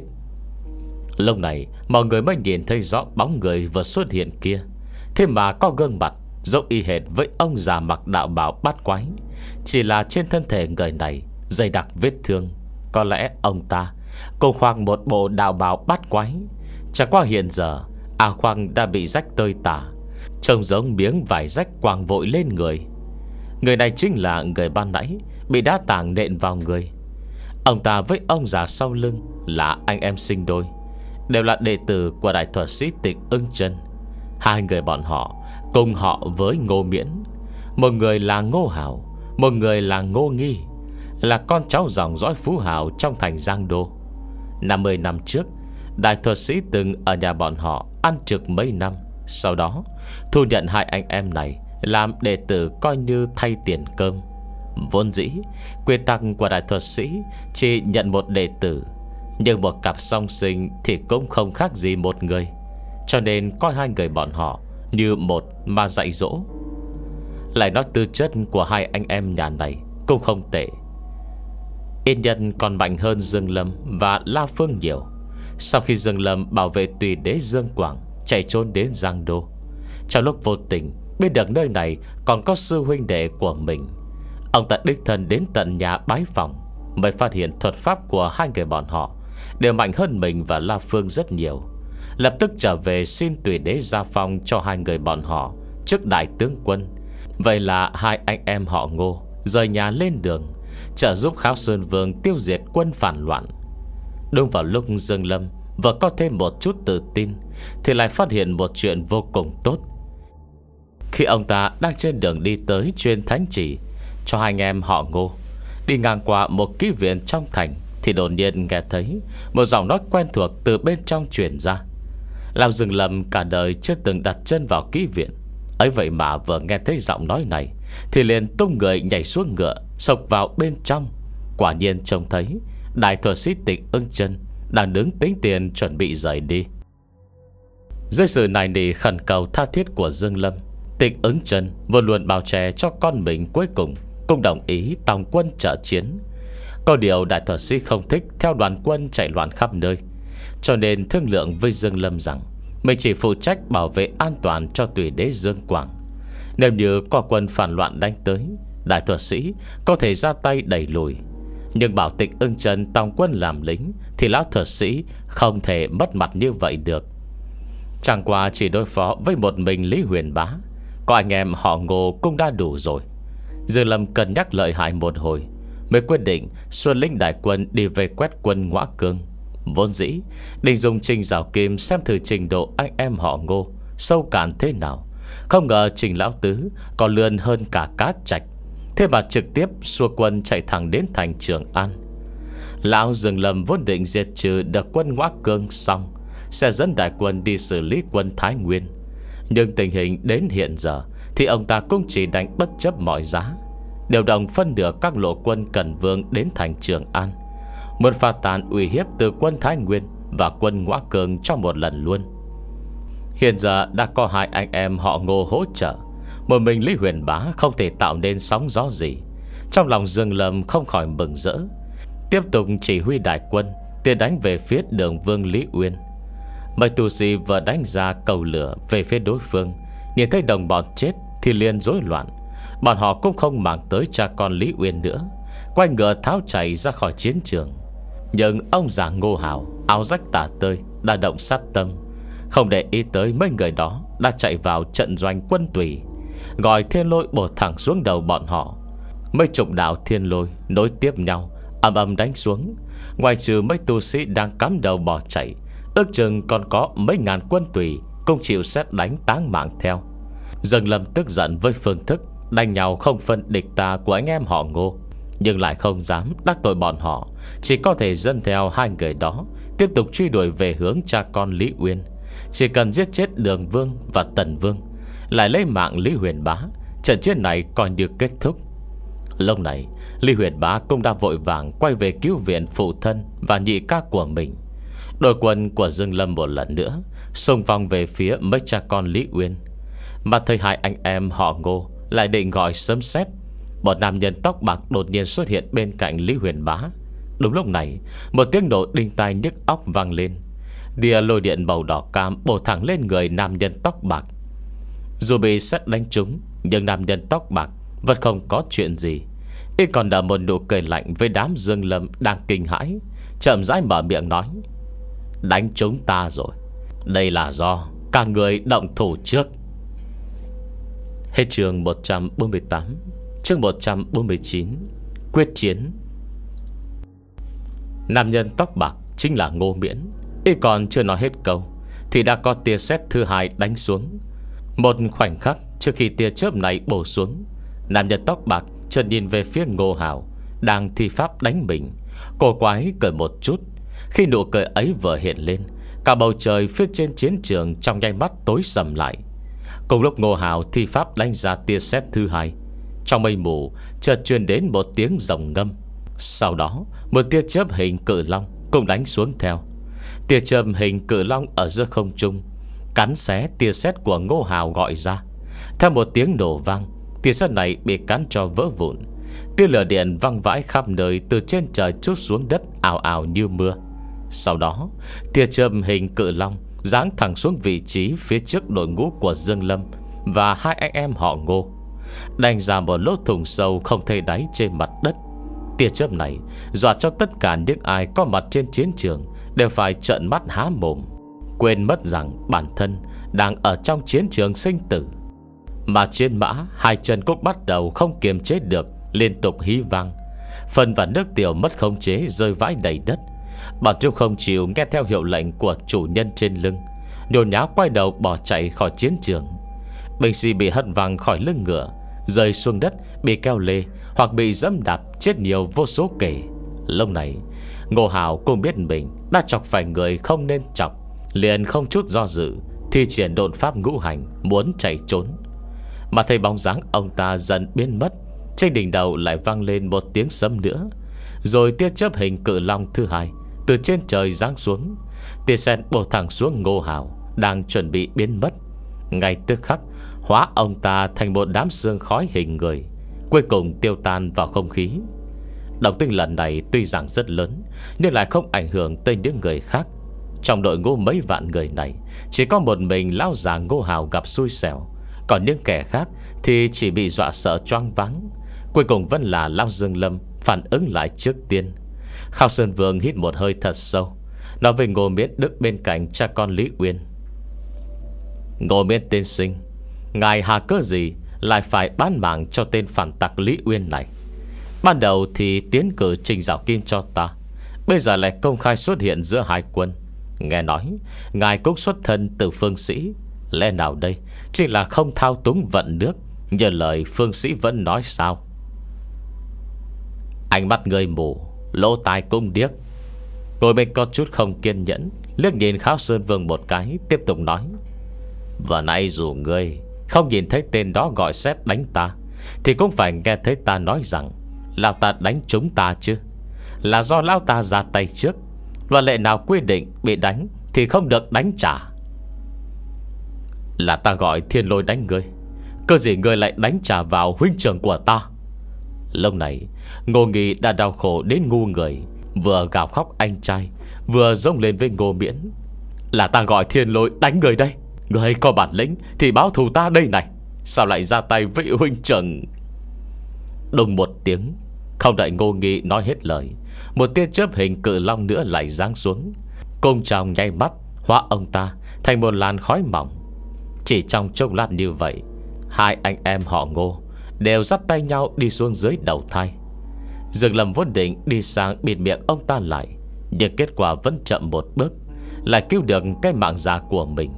Lúc này mọi người mới nhìn thấy rõ bóng người vừa xuất hiện kia Thế mà có gương mặt Giống y hệt với ông già mặc đạo bào bát quái Chỉ là trên thân thể người này Dày đặc vết thương Có lẽ ông ta Cùng Khoang một bộ đạo bào bát quái Chẳng qua hiện giờ A à Khoang đã bị rách tơi tả Trông giống miếng vải rách quàng vội lên người Người này chính là người ban nãy Bị đá tảng nện vào người Ông ta với ông già sau lưng Là anh em sinh đôi Đều là đệ tử của đại thuật sĩ tịch ưng chân Hai người bọn họ Cùng họ với Ngô Miễn Một người là Ngô Hảo Một người là Ngô Nghi Là con cháu dòng dõi Phú Hảo Trong thành Giang Đô 50 năm trước Đại thuật sĩ từng ở nhà bọn họ Ăn trực mấy năm Sau đó thu nhận hai anh em này Làm đệ tử coi như thay tiền cơm Vốn dĩ Quy tắc của đại thuật sĩ Chỉ nhận một đệ tử Nhưng một cặp song sinh Thì cũng không khác gì một người Cho nên coi hai người bọn họ Như một mà dạy dỗ Lại nói tư chất của hai anh em nhà này Cũng không tệ Yên nhân còn mạnh hơn Dương Lâm Và La Phương nhiều Sau khi Dương Lâm bảo vệ tùy đế Dương Quảng Chạy trốn đến Giang Đô Trong lúc vô tình Biết được nơi này còn có sư huynh đệ của mình Ông ta đích thân đến tận nhà bái phòng Mới phát hiện thuật pháp của hai người bọn họ Đều mạnh hơn mình và La Phương rất nhiều Lập tức trở về xin tùy đế gia phong cho hai người bọn họ Trước đại tướng quân Vậy là hai anh em họ ngô Rời nhà lên đường Trợ giúp Kháo Sơn Vương tiêu diệt quân phản loạn Đúng vào lúc Dương Lâm Và có thêm một chút tự tin Thì lại phát hiện một chuyện vô cùng tốt Khi ông ta đang trên đường đi tới chuyên thánh chỉ cho hai anh em họ ngô Đi ngang qua một ký viện trong thành Thì đột nhiên nghe thấy Một giọng nói quen thuộc từ bên trong truyền ra Làm Dừng lầm cả đời chưa từng đặt chân vào ký viện ấy vậy mà vừa nghe thấy giọng nói này Thì liền tung người nhảy xuống ngựa Sộc vào bên trong Quả nhiên trông thấy Đại thuật sĩ tịch ưng chân Đang đứng tính tiền chuẩn bị rời đi Dưới sự này nỉ khẩn cầu tha thiết của Dương Lâm Tịch ứng chân Vừa luôn bào trẻ cho con mình cuối cùng cũng đồng ý tòng quân trợ chiến. Có điều đại thuật sĩ không thích theo đoàn quân chạy loạn khắp nơi. Cho nên thương lượng với Dương Lâm rằng mình chỉ phụ trách bảo vệ an toàn cho tùy đế Dương Quảng. Nếu như có quân phản loạn đánh tới, đại thuật sĩ có thể ra tay đẩy lùi. Nhưng bảo tịch ưng trần tòng quân làm lính thì lão thuật sĩ không thể mất mặt như vậy được. Chẳng qua chỉ đối phó với một mình Lý Huyền Bá. Có anh em họ ngô cũng đã đủ rồi. Dương Lâm cân nhắc lợi hại một hồi Mới quyết định Xuân lĩnh đại quân đi về quét quân ngõa cương Vốn dĩ Định dùng trình rào kim xem thử trình độ anh em họ ngô Sâu cản thế nào Không ngờ trình lão tứ Còn lươn hơn cả cá trạch Thế mà trực tiếp xua quân chạy thẳng đến thành Trường An Lão Dương Lâm vốn định diệt trừ được quân ngõa cương xong Sẽ dẫn đại quân đi xử lý quân Thái Nguyên Nhưng tình hình đến hiện giờ thì ông ta cũng chỉ đánh bất chấp mọi giá Điều động phân nửa các lộ quân Cần Vương đến thành Trường An Muốn pha tàn uy hiếp từ quân Thái Nguyên Và quân Ngoã Cường trong một lần luôn Hiện giờ đã có hai anh em họ ngô hỗ trợ Một mình Lý Huyền Bá không thể tạo nên sóng gió gì Trong lòng Dương Lâm không khỏi mừng rỡ Tiếp tục chỉ huy đại quân Tiến đánh về phía đường Vương Lý Uyên Mấy tù sĩ vừa đánh ra cầu lửa về phía đối phương Nhìn thấy đồng bọn chết thì liền rối loạn Bọn họ cũng không màng tới cha con Lý Uyên nữa Quay ngựa tháo chạy ra khỏi chiến trường Nhưng ông già ngô hào Áo rách tả tơi Đã động sát tâm Không để ý tới mấy người đó Đã chạy vào trận doanh quân tùy Gọi thiên lôi bổ thẳng xuống đầu bọn họ Mấy chục đạo thiên lôi Nối tiếp nhau Âm âm đánh xuống Ngoài trừ mấy tu sĩ đang cắm đầu bỏ chạy Ước chừng còn có mấy ngàn quân tùy Cũng chịu xét đánh táng mạng theo Dương Lâm tức giận với phương thức Đánh nhau không phân địch ta của anh em họ ngô Nhưng lại không dám đắc tội bọn họ Chỉ có thể dân theo hai người đó Tiếp tục truy đuổi về hướng cha con Lý Uyên Chỉ cần giết chết Đường Vương và Tần Vương Lại lấy mạng Lý Huyền Bá Trận chiến này còn được kết thúc Lúc này Lý Huyền Bá cũng đã vội vàng Quay về cứu viện phụ thân và nhị ca của mình Đội quân của Dương Lâm một lần nữa Xông vòng về phía mấy cha con Lý Uyên mà thời hai anh em họ ngô Lại định gọi sớm xét Một nam nhân tóc bạc đột nhiên xuất hiện bên cạnh Lý Huyền Bá Đúng lúc này Một tiếng nổ đinh tai nhức óc vang lên Đìa lôi điện màu đỏ cam Bổ thẳng lên người nam nhân tóc bạc Dù bị sắt đánh trúng Nhưng nam nhân tóc bạc Vẫn không có chuyện gì Y còn đã một nụ cười lạnh với đám dương lâm Đang kinh hãi Chậm rãi mở miệng nói Đánh chúng ta rồi Đây là do cả người động thủ trước Hết trường 148 chương 149 Quyết chiến Nam nhân tóc bạc chính là Ngô Miễn Y còn chưa nói hết câu Thì đã có tia sét thứ hai đánh xuống Một khoảnh khắc trước khi tia chớp này bổ xuống Nam nhân tóc bạc chân nhìn về phía Ngô Hảo Đang thi pháp đánh mình Cô quái cười một chút Khi nụ cười ấy vừa hiện lên Cả bầu trời phía trên chiến trường trong nháy mắt tối sầm lại Cùng lúc Ngô Hào thi pháp đánh ra tia sét thứ hai Trong mây mù Chợt truyền đến một tiếng rồng ngâm Sau đó một tia chớp hình cự long Cũng đánh xuống theo Tia chớp hình cự long ở giữa không trung Cắn xé tia sét của Ngô Hào gọi ra Theo một tiếng nổ vang Tia sét này bị cắn cho vỡ vụn Tia lửa điện văng vãi khắp nơi Từ trên trời chút xuống đất ảo ảo như mưa Sau đó tia châm hình cự long Giáng thẳng xuống vị trí phía trước đội ngũ của Dương Lâm Và hai anh em họ ngô Đành ra một lỗ thùng sâu không thấy đáy trên mặt đất Tia chớp này dọa cho tất cả những ai có mặt trên chiến trường Đều phải trợn mắt há mồm Quên mất rằng bản thân đang ở trong chiến trường sinh tử Mà trên mã hai chân cốt bắt đầu không kiềm chế được Liên tục hí vang Phần và nước tiểu mất khống chế rơi vãi đầy đất Bọn chúng không chịu nghe theo hiệu lệnh của chủ nhân trên lưng Nhồn nháo quay đầu bỏ chạy khỏi chiến trường Bình sĩ bị hất văng khỏi lưng ngựa Rơi xuống đất Bị keo lê Hoặc bị dẫm đạp Chết nhiều vô số kể Lúc này Ngô hào cũng biết mình Đã chọc phải người không nên chọc Liền không chút do dự Thi triển độn pháp ngũ hành Muốn chạy trốn Mà thấy bóng dáng ông ta dần biến mất Trên đỉnh đầu lại vang lên một tiếng sấm nữa Rồi tia chớp hình cự long thứ hai từ trên trời giáng xuống Tia sen bổ thẳng xuống ngô hào Đang chuẩn bị biến mất Ngay tức khắc Hóa ông ta thành một đám xương khói hình người Cuối cùng tiêu tan vào không khí Động tinh lần này tuy rằng rất lớn Nhưng lại không ảnh hưởng tới những người khác Trong đội ngũ mấy vạn người này Chỉ có một mình lao già ngô hào gặp xui xẻo Còn những kẻ khác Thì chỉ bị dọa sợ choang vắng Cuối cùng vẫn là lao dương lâm Phản ứng lại trước tiên Khao Sơn Vương hít một hơi thật sâu Nói về Ngô Miễn Đức bên cạnh cha con Lý Uyên Ngô Miễn tiên sinh Ngài hà cơ gì Lại phải bán mạng cho tên phản tặc Lý Uyên này Ban đầu thì tiến cử trình dạo kim cho ta Bây giờ lại công khai xuất hiện giữa hai quân Nghe nói Ngài cũng xuất thân từ phương sĩ Lẽ nào đây Chỉ là không thao túng vận nước Nhờ lời phương sĩ vẫn nói sao Ánh mắt người mù Lỗ tai cung điếc Cô mình có chút không kiên nhẫn Liếc nhìn Kháo Sơn Vương một cái Tiếp tục nói Và nay dù ngươi không nhìn thấy tên đó gọi xét đánh ta Thì cũng phải nghe thấy ta nói rằng Lão ta đánh chúng ta chứ Là do lão ta ra tay trước Và lệ nào quy định bị đánh Thì không được đánh trả Là ta gọi thiên lôi đánh ngươi Cơ gì ngươi lại đánh trả vào huynh trưởng của ta Lúc này Ngô Nghị đã đau khổ đến ngu người Vừa gào khóc anh trai Vừa rông lên với Ngô Miễn Là ta gọi thiên lôi đánh người đây Người có bản lĩnh thì báo thù ta đây này Sao lại ra tay với huynh trưởng Đùng một tiếng Không đợi Ngô Nghị nói hết lời Một tia chớp hình cự long nữa lại giáng xuống Cùng trào nháy mắt Hóa ông ta thành một làn khói mỏng Chỉ trong chốc lát như vậy Hai anh em họ ngô Đều dắt tay nhau đi xuống dưới đầu thai Dường lầm vốn định đi sang bịt miệng ông ta lại Nhưng kết quả vẫn chậm một bước Lại cứu được cái mạng già của mình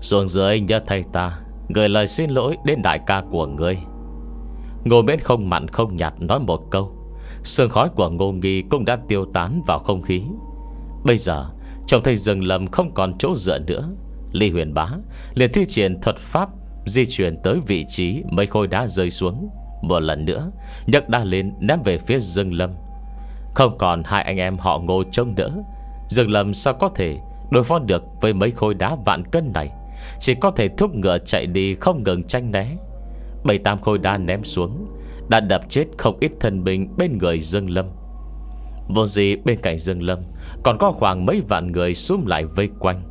Xuống dưới nhớ thay ta Gửi lời xin lỗi đến đại ca của ngươi Ngô Miễn không mặn không nhạt nói một câu Sương khói của Ngô Nghi cũng đã tiêu tán vào không khí Bây giờ Trông thấy rừng lầm không còn chỗ dựa nữa Lý huyền bá liền thi triển thuật pháp Di chuyển tới vị trí Mấy khối đá rơi xuống Một lần nữa nhấc đá lên ném về phía Dương Lâm Không còn hai anh em họ ngô trông đỡ Dương Lâm sao có thể Đối phó được với mấy khối đá vạn cân này Chỉ có thể thúc ngựa chạy đi Không ngừng tranh né Bảy tam khối đá ném xuống Đã đập chết không ít thân binh bên người Dương Lâm Vô gì bên cạnh Dương Lâm Còn có khoảng mấy vạn người xúm lại vây quanh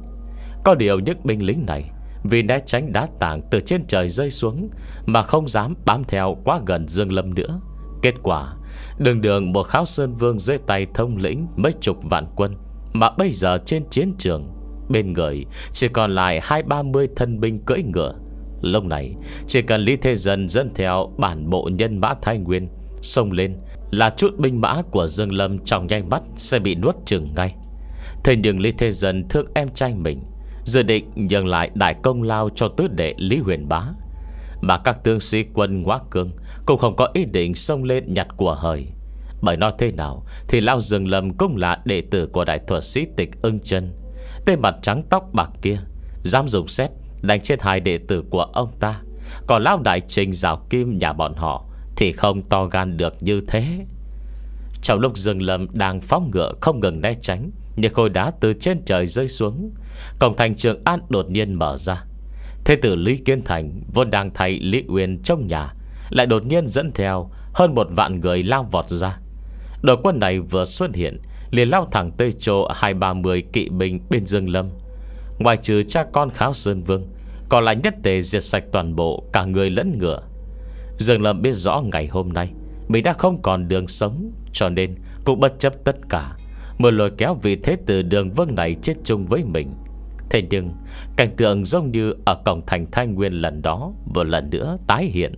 Có điều những binh lính này vì né tránh đá tảng từ trên trời rơi xuống Mà không dám bám theo quá gần Dương Lâm nữa Kết quả Đường đường một kháo sơn vương dưới tay thông lĩnh Mấy chục vạn quân Mà bây giờ trên chiến trường Bên người chỉ còn lại hai ba mươi thân binh cưỡi ngựa Lúc này Chỉ cần Lý Thế Dân dẫn theo bản bộ nhân mã Thái Nguyên Xông lên Là chút binh mã của Dương Lâm trong nhanh mắt Sẽ bị nuốt chừng ngay Thế nhưng Lý Thế Dân thương em trai mình Dự định nhường lại đại công lao cho tứ đệ Lý Huyền Bá Mà các tướng sĩ quân quá cương Cũng không có ý định xông lên nhặt của hời Bởi nói thế nào Thì Lao Dương Lâm cũng là đệ tử của đại thuật sĩ tịch ưng chân Tên mặt trắng tóc bạc kia Dám dùng xét đánh chết hai đệ tử của ông ta Còn Lao Đại Trình rào kim nhà bọn họ Thì không to gan được như thế Trong lúc Dương Lâm đang phóng ngựa không ngừng né tránh như khối đá từ trên trời rơi xuống Cổng thành trường an đột nhiên mở ra Thế tử Lý Kiên Thành Vốn đang thay Lý Uyên trong nhà Lại đột nhiên dẫn theo Hơn một vạn người lao vọt ra Đội quân này vừa xuất hiện Liền lao thẳng Tây Châu 230 kỵ binh bên Dương Lâm Ngoài trừ cha con Kháo Sơn Vương Còn lại nhất tề diệt sạch toàn bộ Cả người lẫn ngựa Dương Lâm biết rõ ngày hôm nay Mình đã không còn đường sống Cho nên cũng bất chấp tất cả Mưa lôi kéo vì thế từ đường vương này chết chung với mình Thế nhưng Cảnh tượng giống như ở cổng thành Thái Nguyên lần đó Một lần nữa tái hiện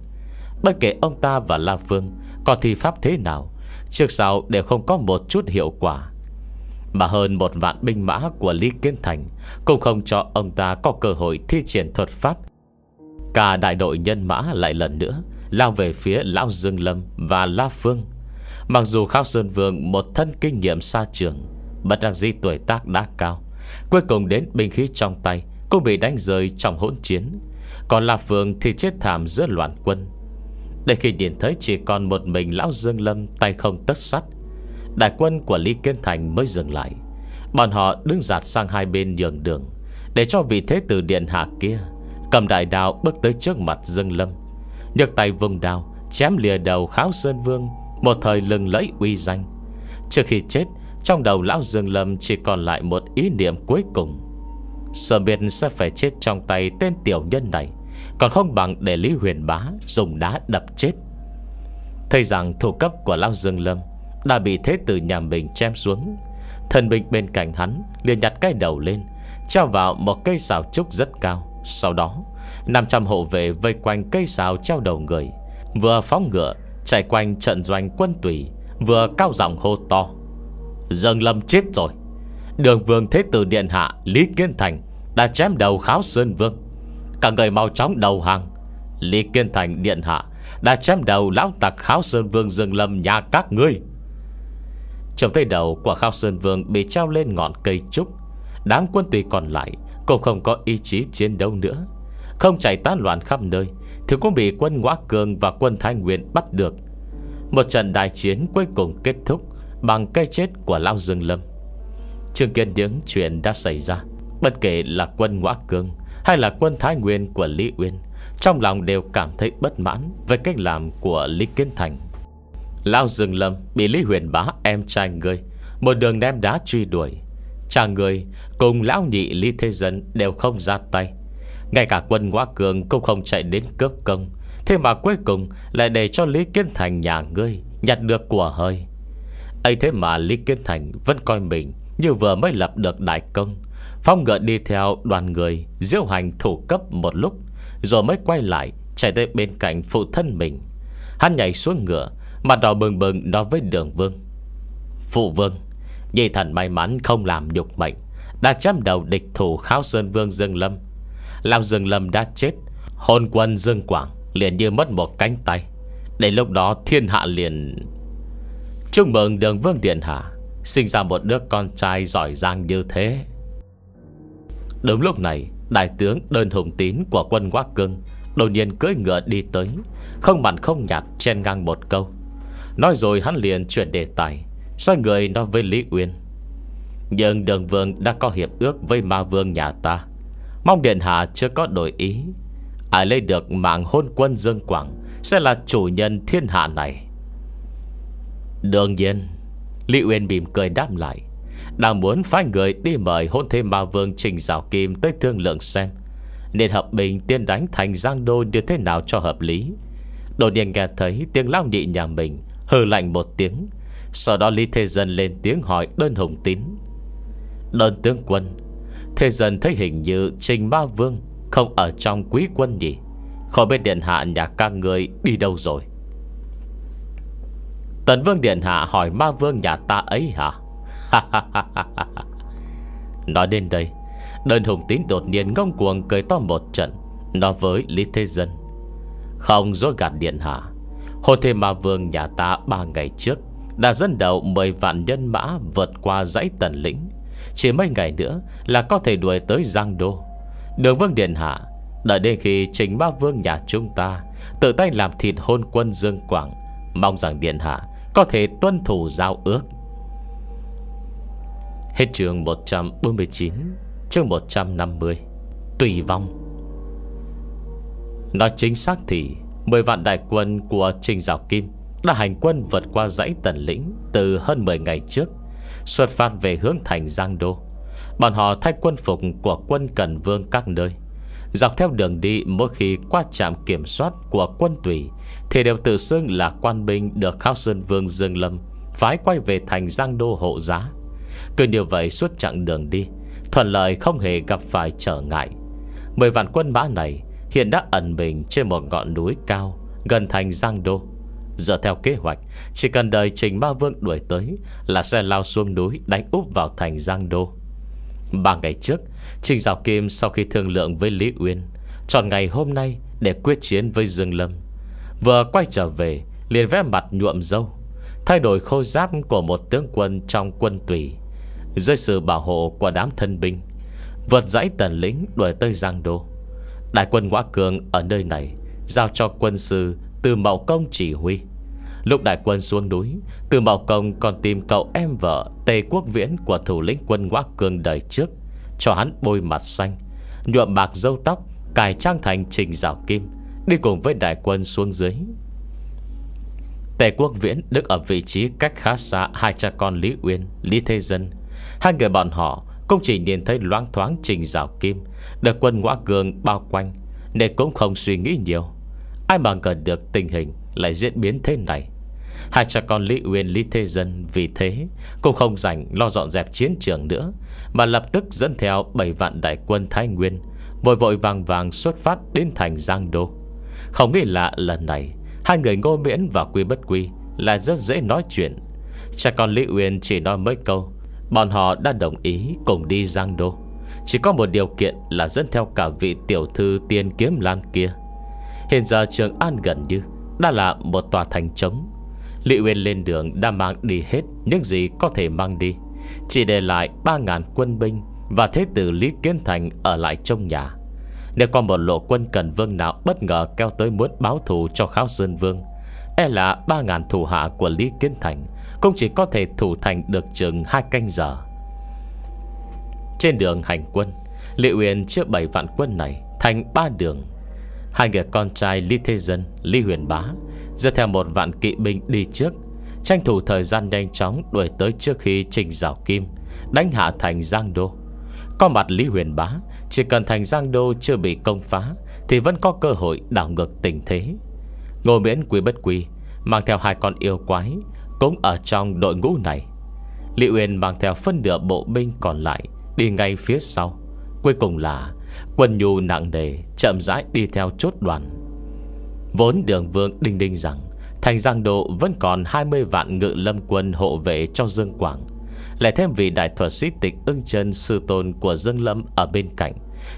Bất kể ông ta và La Phương Có thi pháp thế nào Trước sau đều không có một chút hiệu quả Mà hơn một vạn binh mã của Lý Kiến Thành Cũng không cho ông ta có cơ hội thi triển thuật pháp Cả đại đội nhân mã lại lần nữa Lao về phía Lão Dương Lâm và La Phương Mặc dù Khao Sơn Vương một thân kinh nghiệm xa trường Bất đặc di tuổi tác đã cao Cuối cùng đến binh khí trong tay Cũng bị đánh rơi trong hỗn chiến Còn La Vương thì chết thảm giữa loạn quân Để khi nhìn thấy chỉ còn một mình Lão Dương Lâm tay không tất sắt Đại quân của Lý Kiên Thành mới dừng lại Bọn họ đứng giạt sang hai bên nhường đường Để cho vị thế tử điện hạ kia Cầm đại đao bước tới trước mặt Dương Lâm Nhược tay vùng đao Chém lìa đầu kháo Sơn Vương một thời lừng lẫy uy danh Trước khi chết Trong đầu lão Dương Lâm chỉ còn lại một ý niệm cuối cùng Sở biệt sẽ phải chết trong tay tên tiểu nhân này Còn không bằng để Lý Huyền Bá Dùng đá đập chết Thấy rằng thủ cấp của lão Dương Lâm Đã bị thế tử nhà mình chém xuống Thần binh bên cạnh hắn liền nhặt cái đầu lên treo vào một cây xào trúc rất cao Sau đó 500 hộ vệ vây quanh cây xào treo đầu người Vừa phóng ngựa chạy quanh trận doanh quân tùy Vừa cao giọng hô to Dương Lâm chết rồi Đường vương thế tử điện hạ Lý Kiên Thành Đã chém đầu kháo Sơn Vương Cả người mau chóng đầu hàng Lý Kiên Thành điện hạ Đã chém đầu lão tặc kháo Sơn Vương Dương Lâm nhà các ngươi Trông thấy đầu của kháo Sơn Vương Bị treo lên ngọn cây trúc Đám quân tùy còn lại Cũng không có ý chí chiến đấu nữa Không chạy tán loạn khắp nơi thì cũng bị quân Ngoã Cường và quân Thái Nguyên bắt được Một trận đại chiến cuối cùng kết thúc Bằng cái chết của Lão Dương Lâm Chứng kiến những chuyện đã xảy ra Bất kể là quân Ngoã Cường Hay là quân Thái Nguyên của Lý Uyên Trong lòng đều cảm thấy bất mãn với cách làm của Lý Kiến Thành Lão Dương Lâm bị Lý Huyền Bá em trai người Một đường đem đá truy đuổi chàng người cùng lão nhị Lý Thế Dân đều không ra tay ngay cả quân quá cường cũng không chạy đến cướp công Thế mà cuối cùng Lại để cho Lý Kiến Thành nhà ngươi Nhặt được của hơi ấy thế mà Lý Kiến Thành vẫn coi mình Như vừa mới lập được đại công Phong ngựa đi theo đoàn người Diễu hành thủ cấp một lúc Rồi mới quay lại Chạy tới bên cạnh phụ thân mình Hắn nhảy xuống ngựa Mặt đỏ bừng bừng nói với đường vương Phụ vương Nhi thần may mắn không làm nhục mệnh Đã chăm đầu địch thủ Kháo Sơn Vương Dương Lâm Lão Dương Lâm đã chết Hồn quân Dương Quảng liền như mất một cánh tay Đến lúc đó thiên hạ liền Chúc mừng đường Vương Điện Hạ Sinh ra một đứa con trai giỏi giang như thế Đúng lúc này Đại tướng đơn hùng tín của quân Quá cương Đột nhiên cưỡi ngựa đi tới Không mặn không nhạt chen ngang một câu Nói rồi hắn liền chuyển đề tài Xoay người nói với Lý Uyên Nhưng đường vương đã có hiệp ước với ma vương nhà ta Mong Điện Hạ chưa có đổi ý Ai lấy được mạng hôn quân Dương Quảng Sẽ là chủ nhân thiên hạ này Đương nhiên Lý Uyên mỉm cười đáp lại Đang muốn phái người đi mời hôn thêm ma vương Trình Giảo Kim tới thương lượng xem Nên hợp bình tiên đánh thành giang đô như thế nào cho hợp lý Đột nhiên nghe thấy tiếng lao nhị nhà mình Hừ lạnh một tiếng Sau đó Lý Thế Dân lên tiếng hỏi đơn hùng tín Đơn tướng quân Thế dân thấy hình như Trình Ma Vương Không ở trong quý quân nhỉ Khỏi biết điện hạ nhà ca người đi đâu rồi Tần Vương Điện Hạ hỏi Ma Vương nhà ta ấy hả? Nói đến đây Đơn Hùng Tín đột nhiên ngông cuồng cười to một trận Nói với Lý Thế Dân Không dối gạt Điện Hạ Hồn Thế Ma Vương nhà ta ba ngày trước Đã dẫn đầu mười vạn nhân mã vượt qua dãy tần lĩnh chỉ mấy ngày nữa là có thể đuổi tới Giang Đô Đường Vương Điện Hạ Đợi đến khi Trình bác vương nhà chúng ta Tự tay làm thịt hôn quân Dương Quảng Mong rằng Điện Hạ Có thể tuân thủ giao ước Hết trường 149 chương 150 Tùy vong Nói chính xác thì mười vạn đại quân của Trình Giảo Kim Đã hành quân vượt qua dãy tần lĩnh Từ hơn 10 ngày trước xuất phát về hướng thành Giang Đô. Bọn họ thay quân phục của quân Cần Vương các nơi. Dọc theo đường đi mỗi khi qua trạm kiểm soát của quân tùy thì đều tự xưng là quan binh được Khao Sơn Vương Dương Lâm phái quay về thành Giang Đô hộ giá. Cứ như vậy suốt chặng đường đi, thuận lợi không hề gặp phải trở ngại. Mười vạn quân mã này hiện đã ẩn mình trên một ngọn núi cao gần thành Giang Đô. Giờ theo kế hoạch Chỉ cần đợi Trình Ma Vương đuổi tới Là sẽ lao xuống núi đánh úp vào thành Giang Đô Ba ngày trước Trình Giáo Kim sau khi thương lượng với Lý Uyên Chọn ngày hôm nay Để quyết chiến với Dương Lâm Vừa quay trở về liền vẽ mặt nhuộm dâu Thay đổi khôi giáp của một tướng quân trong quân tùy Dưới sự bảo hộ của đám thân binh Vượt dãy tần lính đuổi tới Giang Đô Đại quân Ngoã Cường ở nơi này Giao cho quân sư từ Mậu Công chỉ huy Lúc đại quân xuống núi Từ Mậu Công còn tìm cậu em vợ Tề Quốc Viễn của thủ lĩnh quân Ngoác Cương đời trước Cho hắn bôi mặt xanh Nhuộm bạc dâu tóc cài trang thành trình rào kim Đi cùng với đại quân xuống dưới Tề Quốc Viễn đứng ở vị trí cách khá xa Hai cha con Lý Uyên, Lý Thế Dân Hai người bọn họ Cũng chỉ nhìn thấy loáng thoáng trình rào kim Được quân ngõ cường bao quanh Nên cũng không suy nghĩ nhiều Ai mà ngờ được tình hình Lại diễn biến thế này Hai cha con Lý Uyên Lý Thế Dân Vì thế cũng không dành lo dọn dẹp chiến trường nữa Mà lập tức dẫn theo 7 vạn đại quân Thái Nguyên Vội vội vàng vàng xuất phát đến thành Giang Đô Không nghĩ lạ lần này Hai người ngô miễn và quy bất quy Là rất dễ nói chuyện Cha con Lý Uyên chỉ nói mấy câu Bọn họ đã đồng ý cùng đi Giang Đô Chỉ có một điều kiện là dẫn theo cả vị tiểu thư tiên kiếm lan kia Hiện giờ Trường An gần như Đã là một tòa thành trống Lý Uyên lên đường đã mang đi hết Những gì có thể mang đi Chỉ để lại 3.000 quân binh Và thế tử Lý Kiến Thành ở lại trong nhà Nếu có một lộ quân cần vương nào Bất ngờ kêu tới muốn báo thù cho Kháo Sơn Vương E là 3.000 thủ hạ của Lý Kiến Thành Cũng chỉ có thể thủ thành được chừng hai canh giờ Trên đường hành quân Lý Uyên chia bảy vạn quân này Thành ba đường Hai người con trai Lý Thế Dân Lý Huyền Bá Dựa theo một vạn kỵ binh đi trước Tranh thủ thời gian nhanh chóng đuổi tới trước khi trình rào kim Đánh hạ thành Giang Đô Có mặt Lý Huyền Bá Chỉ cần thành Giang Đô chưa bị công phá Thì vẫn có cơ hội đảo ngược tình thế Ngô miễn quý bất quý Mang theo hai con yêu quái Cũng ở trong đội ngũ này Lý Huyền mang theo phân nửa bộ binh còn lại Đi ngay phía sau Cuối cùng là Quân nhu nặng nề Chậm rãi đi theo chốt đoàn Vốn đường vương đinh đinh rằng Thành Giang Độ vẫn còn 20 vạn ngự lâm quân hộ vệ cho Dương Quảng Lại thêm vị đại thuật sĩ tịch ưng chân sư tôn của Dương Lâm ở bên cạnh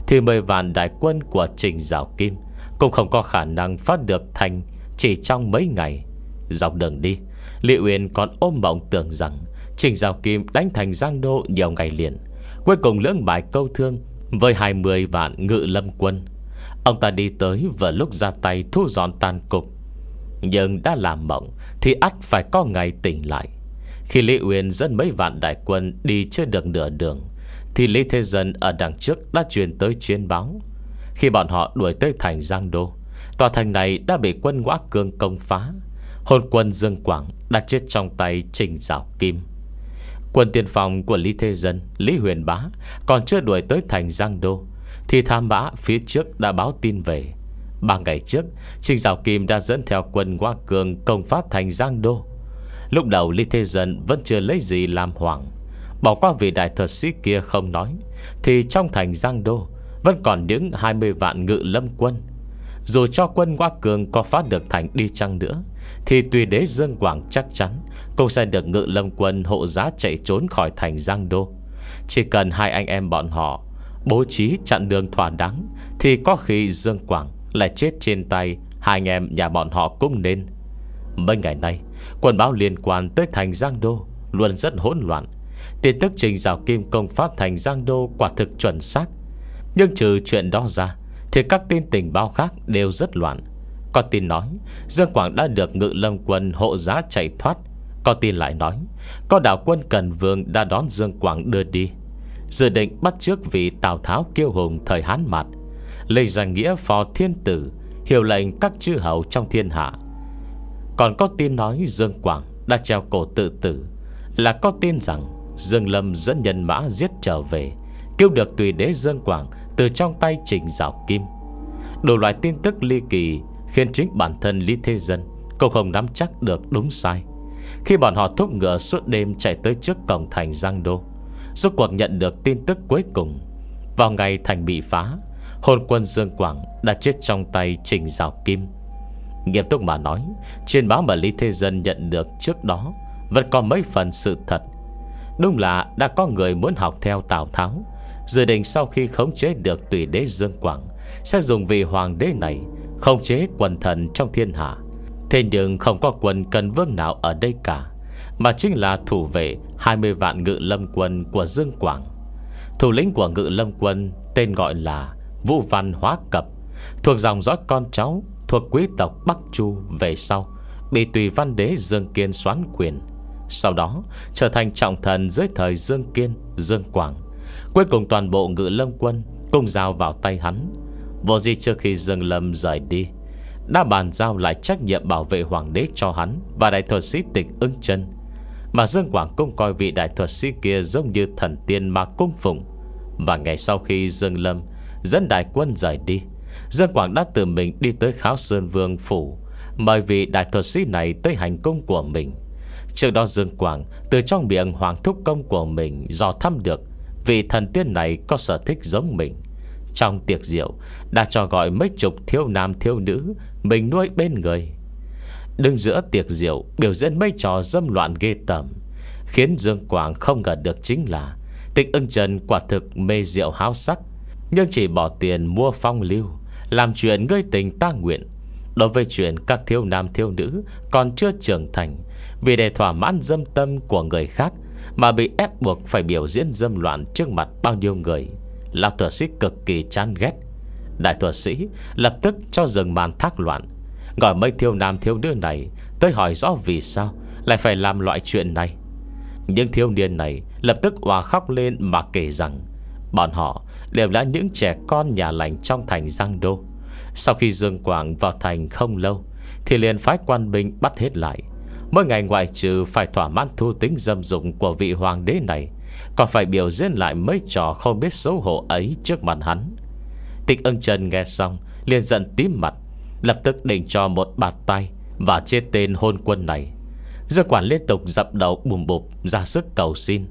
Thì 10 vạn đại quân của Trình Giảo Kim Cũng không có khả năng phát được thành chỉ trong mấy ngày Dọc đường đi Lý Uyên còn ôm mộng tưởng rằng Trình Giảo Kim đánh thành Giang Độ nhiều ngày liền Cuối cùng lưỡng bài câu thương với 20 vạn ngự lâm quân Ông ta đi tới vừa lúc ra tay thu dọn tan cục Nhưng đã làm mộng Thì ắt phải có ngày tỉnh lại Khi Lý Uyên dẫn mấy vạn đại quân Đi chưa được nửa đường Thì Lý Thế Dân ở đằng trước đã truyền tới chiến báo Khi bọn họ đuổi tới thành Giang Đô Tòa thành này đã bị quân ngõ cương công phá Hồn quân Dương Quảng đã chết trong tay Trình Giảo Kim Quân tiên phòng của Lý Thế Dân Lý Huyền Bá còn chưa đuổi tới thành Giang Đô Thì tham mã phía trước đã báo tin về Ba ngày trước Trình Giảo Kim đã dẫn theo quân qua cường Công phát thành Giang Đô Lúc đầu Lý Thế Dân vẫn chưa lấy gì làm hoảng Bỏ qua vị đại thuật sĩ kia không nói Thì trong thành Giang Đô Vẫn còn những 20 vạn ngự lâm quân Dù cho quân qua cường có phát được thành đi chăng nữa thì tùy đế Dương Quảng chắc chắn Cũng sẽ được ngự lâm quân hộ giá chạy trốn khỏi thành Giang Đô Chỉ cần hai anh em bọn họ Bố trí chặn đường thỏa đáng Thì có khi Dương Quảng lại chết trên tay Hai anh em nhà bọn họ cũng nên Mấy ngày nay Quần báo liên quan tới thành Giang Đô Luôn rất hỗn loạn Tin tức trình rào kim công phát thành Giang Đô Quả thực chuẩn xác Nhưng trừ chuyện đó ra Thì các tin tình báo khác đều rất loạn có tin nói Dương Quảng đã được ngự lâm quân hộ giá chạy thoát Có tin lại nói Có đảo quân Cần Vương đã đón Dương Quảng đưa đi Dự định bắt trước vị Tào Tháo kiêu hùng thời Hán Mạt Lấy danh nghĩa phò thiên tử Hiểu lệnh các chư hầu trong thiên hạ Còn có tin nói Dương Quảng đã treo cổ tự tử Là có tin rằng Dương Lâm dẫn nhân mã giết trở về kêu được tùy đế Dương Quảng Từ trong tay trình Dạo kim Đủ loại tin tức ly kỳ Khiến chính bản thân Lý Thế Dân Cũng không nắm chắc được đúng sai Khi bọn họ thúc ngựa suốt đêm Chạy tới trước cổng thành Giang Đô Rốt cuộc nhận được tin tức cuối cùng Vào ngày thành bị phá Hồn quân Dương Quảng đã chết trong tay Trình Giảo Kim Nghiêm túc mà nói Trên báo mà Lý Thế Dân nhận được trước đó Vẫn còn mấy phần sự thật Đúng là đã có người muốn học theo Tào Tháo Dự định sau khi khống chế được tùy đế Dương Quảng Sẽ dùng vị hoàng đế này không chế quần thần trong thiên hạ Thế nhưng không có quân cần vương nào ở đây cả Mà chính là thủ vệ 20 vạn ngự lâm quân của Dương Quảng Thủ lĩnh của ngự lâm quân Tên gọi là Vũ Văn Hóa Cập Thuộc dòng dõi con cháu Thuộc quý tộc Bắc Chu về sau Bị tùy văn đế Dương Kiên soán quyền Sau đó trở thành trọng thần dưới thời Dương Kiên, Dương Quảng Cuối cùng toàn bộ ngự lâm quân Cùng giao vào tay hắn Vô di trước khi Dương Lâm rời đi Đã bàn giao lại trách nhiệm bảo vệ hoàng đế cho hắn Và đại thuật sĩ tịch ưng chân Mà Dương Quảng cũng coi vị đại thuật sĩ kia Giống như thần tiên mà cung phụng Và ngày sau khi Dương Lâm Dẫn đại quân rời đi Dương Quảng đã tự mình đi tới Kháo Sơn Vương Phủ Mời vị đại thuật sĩ này tới hành công của mình Trước đó Dương Quảng Từ trong miệng hoàng thúc công của mình Do thăm được vì thần tiên này có sở thích giống mình trong tiệc rượu Đã cho gọi mấy chục thiếu nam thiếu nữ Mình nuôi bên người Đứng giữa tiệc rượu Biểu diễn mấy trò dâm loạn ghê tởm Khiến Dương Quảng không ngờ được chính là Tịch ưng trần quả thực mê rượu háo sắc Nhưng chỉ bỏ tiền mua phong lưu Làm chuyện gây tình ta nguyện Đối với chuyện các thiếu nam thiếu nữ Còn chưa trưởng thành Vì để thỏa mãn dâm tâm của người khác Mà bị ép buộc phải biểu diễn dâm loạn trước mặt bao nhiêu người Lão thuật sĩ cực kỳ chán ghét Đại thuật sĩ lập tức cho dừng màn thác loạn Gọi mấy thiêu nam thiếu nữ này Tới hỏi rõ vì sao Lại phải làm loại chuyện này Những thiếu niên này lập tức hòa khóc lên Mà kể rằng Bọn họ đều là những trẻ con nhà lành Trong thành Giang Đô Sau khi Dương Quảng vào thành không lâu Thì liền phái quan binh bắt hết lại Mỗi ngày ngoại trừ phải thỏa mãn thu tính dâm dụng Của vị hoàng đế này còn phải biểu diễn lại mấy trò không biết xấu hổ ấy trước mặt hắn Tịch ưng trần nghe xong liền giận tím mặt Lập tức định cho một bạt tay Và chết tên hôn quân này Giờ quản liên tục dập đầu bùm bụp Ra sức cầu xin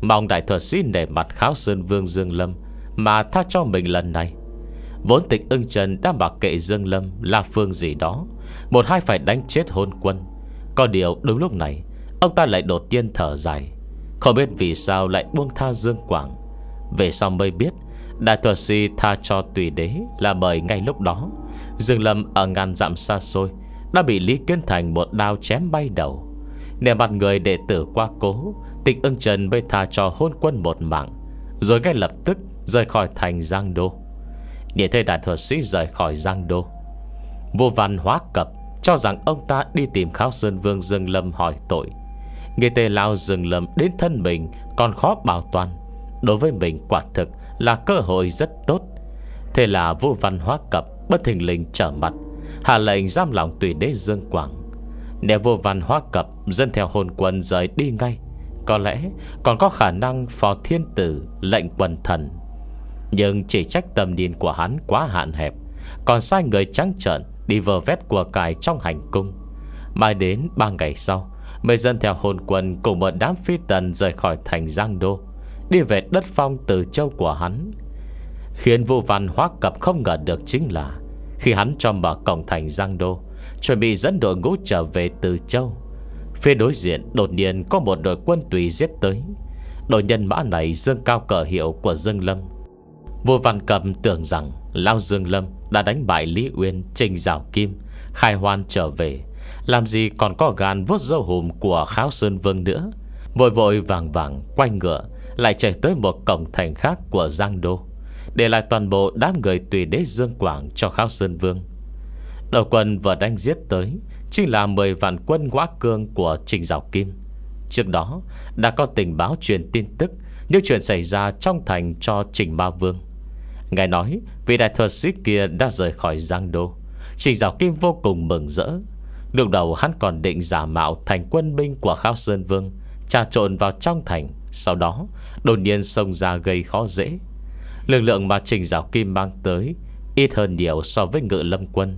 Mong đại thuật xin để mặt kháo sơn vương Dương Lâm Mà tha cho mình lần này Vốn tịch ưng trần đã bảo kệ Dương Lâm Là phương gì đó Một hai phải đánh chết hôn quân Có điều đúng lúc này Ông ta lại đột nhiên thở dài không biết vì sao lại buông tha Dương Quảng Về sau mới biết Đại thuật sĩ tha cho tùy đế Là bởi ngay lúc đó Dương Lâm ở ngàn dặm xa xôi Đã bị Lý Kiến Thành một đao chém bay đầu Nè mặt người đệ tử qua cố Tịch ưng trần mới tha cho hôn quân một mạng Rồi ngay lập tức rời khỏi thành Giang Đô Để thấy đại thuật sĩ rời khỏi Giang Đô Vô văn hóa cập Cho rằng ông ta đi tìm Kháo Sơn Vương Dương Lâm hỏi tội Nghe tề lao rừng lầm đến thân mình Còn khó bảo toàn Đối với mình quả thực là cơ hội rất tốt Thế là vô văn hóa cập Bất thình lình trở mặt Hạ lệnh giam lòng tùy đế Dương Quảng Nếu vô văn hóa cập Dân theo hồn quân rời đi ngay Có lẽ còn có khả năng phò thiên tử Lệnh quần thần Nhưng chỉ trách tầm nhìn của hắn quá hạn hẹp Còn sai người trắng trợn Đi vờ vét của cải trong hành cung Mai đến ba ngày sau Mấy dân theo hồn quân cùng một đám phi tần rời khỏi thành Giang Đô Đi về đất phong từ châu của hắn Khiến vô văn hóa cập không ngờ được chính là Khi hắn cho mở cổng thành Giang Đô Chuẩn bị dẫn đội ngũ trở về từ châu Phía đối diện đột nhiên có một đội quân tùy giết tới Đội nhân mã này dương cao cờ hiệu của Dương Lâm Vô văn cầm tưởng rằng Lao Dương Lâm đã đánh bại Lý Uyên Trình Giảo Kim Khai hoan trở về làm gì còn có gan vuốt dâu hùm của Kháo Sơn Vương nữa Vội vội vàng vàng quay ngựa Lại chạy tới một cổng thành khác của Giang Đô Để lại toàn bộ đám người tùy đế Dương Quảng cho Kháo Sơn Vương Đầu quân vừa đánh giết tới Chính là 10 vạn quân ngõ cương của Trình Giảo Kim Trước đó đã có tình báo truyền tin tức Những chuyện xảy ra trong thành cho Trình Ma Vương Ngài nói Vị đại thuật sĩ kia đã rời khỏi Giang Đô Trình Giảo Kim vô cùng mừng rỡ Lúc đầu hắn còn định giả mạo thành quân binh của Khao Sơn Vương Trà trộn vào trong thành Sau đó đột nhiên xông ra gây khó dễ Lực lượng mà Trình Giáo Kim mang tới Ít hơn nhiều so với ngự lâm quân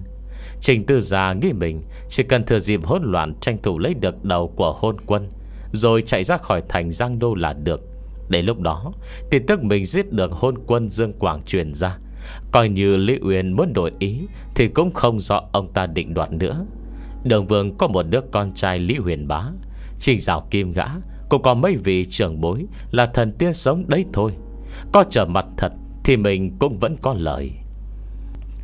Trình Tư Gia nghĩ mình Chỉ cần thừa dịp hỗn loạn Tranh thủ lấy được đầu của hôn quân Rồi chạy ra khỏi thành Giang Đô là được Đến lúc đó Tin tức mình giết được hôn quân Dương Quảng truyền ra Coi như Lý Uyên muốn đổi ý Thì cũng không do ông ta định đoạt nữa Đường Vương có một đứa con trai Lý Huyền Bá Trình rào kim gã Cũng có mấy vị trưởng bối Là thần tiên sống đấy thôi Có trở mặt thật thì mình cũng vẫn có lợi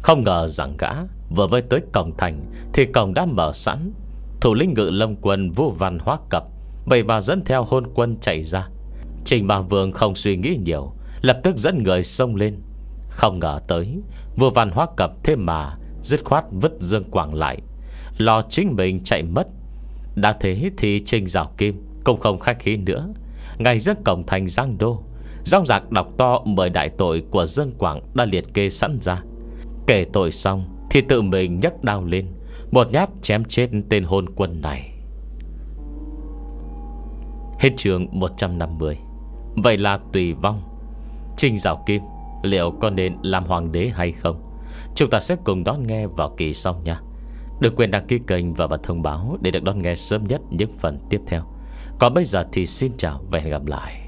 Không ngờ rằng gã Vừa mới tới cổng thành Thì cổng đã mở sẵn Thủ lĩnh ngự lâm quân vô văn hóa cập Bày bà dẫn theo hôn quân chạy ra Trình bà vương không suy nghĩ nhiều Lập tức dẫn người xông lên Không ngờ tới Vô văn hóa cập thêm mà Dứt khoát vứt dương quảng lại Lo chính mình chạy mất Đã thế thì Trình rào Kim Cũng không khách khí nữa Ngày dân cổng thành Giang Đô rong rạc đọc to mời đại tội của Dương Quảng Đã liệt kê sẵn ra Kể tội xong thì tự mình nhấc đao lên Một nhát chém chết tên hôn quân này Hết trường 150 Vậy là tùy vong Trình rào Kim Liệu có nên làm hoàng đế hay không Chúng ta sẽ cùng đón nghe vào kỳ sau nha Đừng quên đăng ký kênh và bật thông báo Để được đón nghe sớm nhất những phần tiếp theo Còn bây giờ thì xin chào và hẹn gặp lại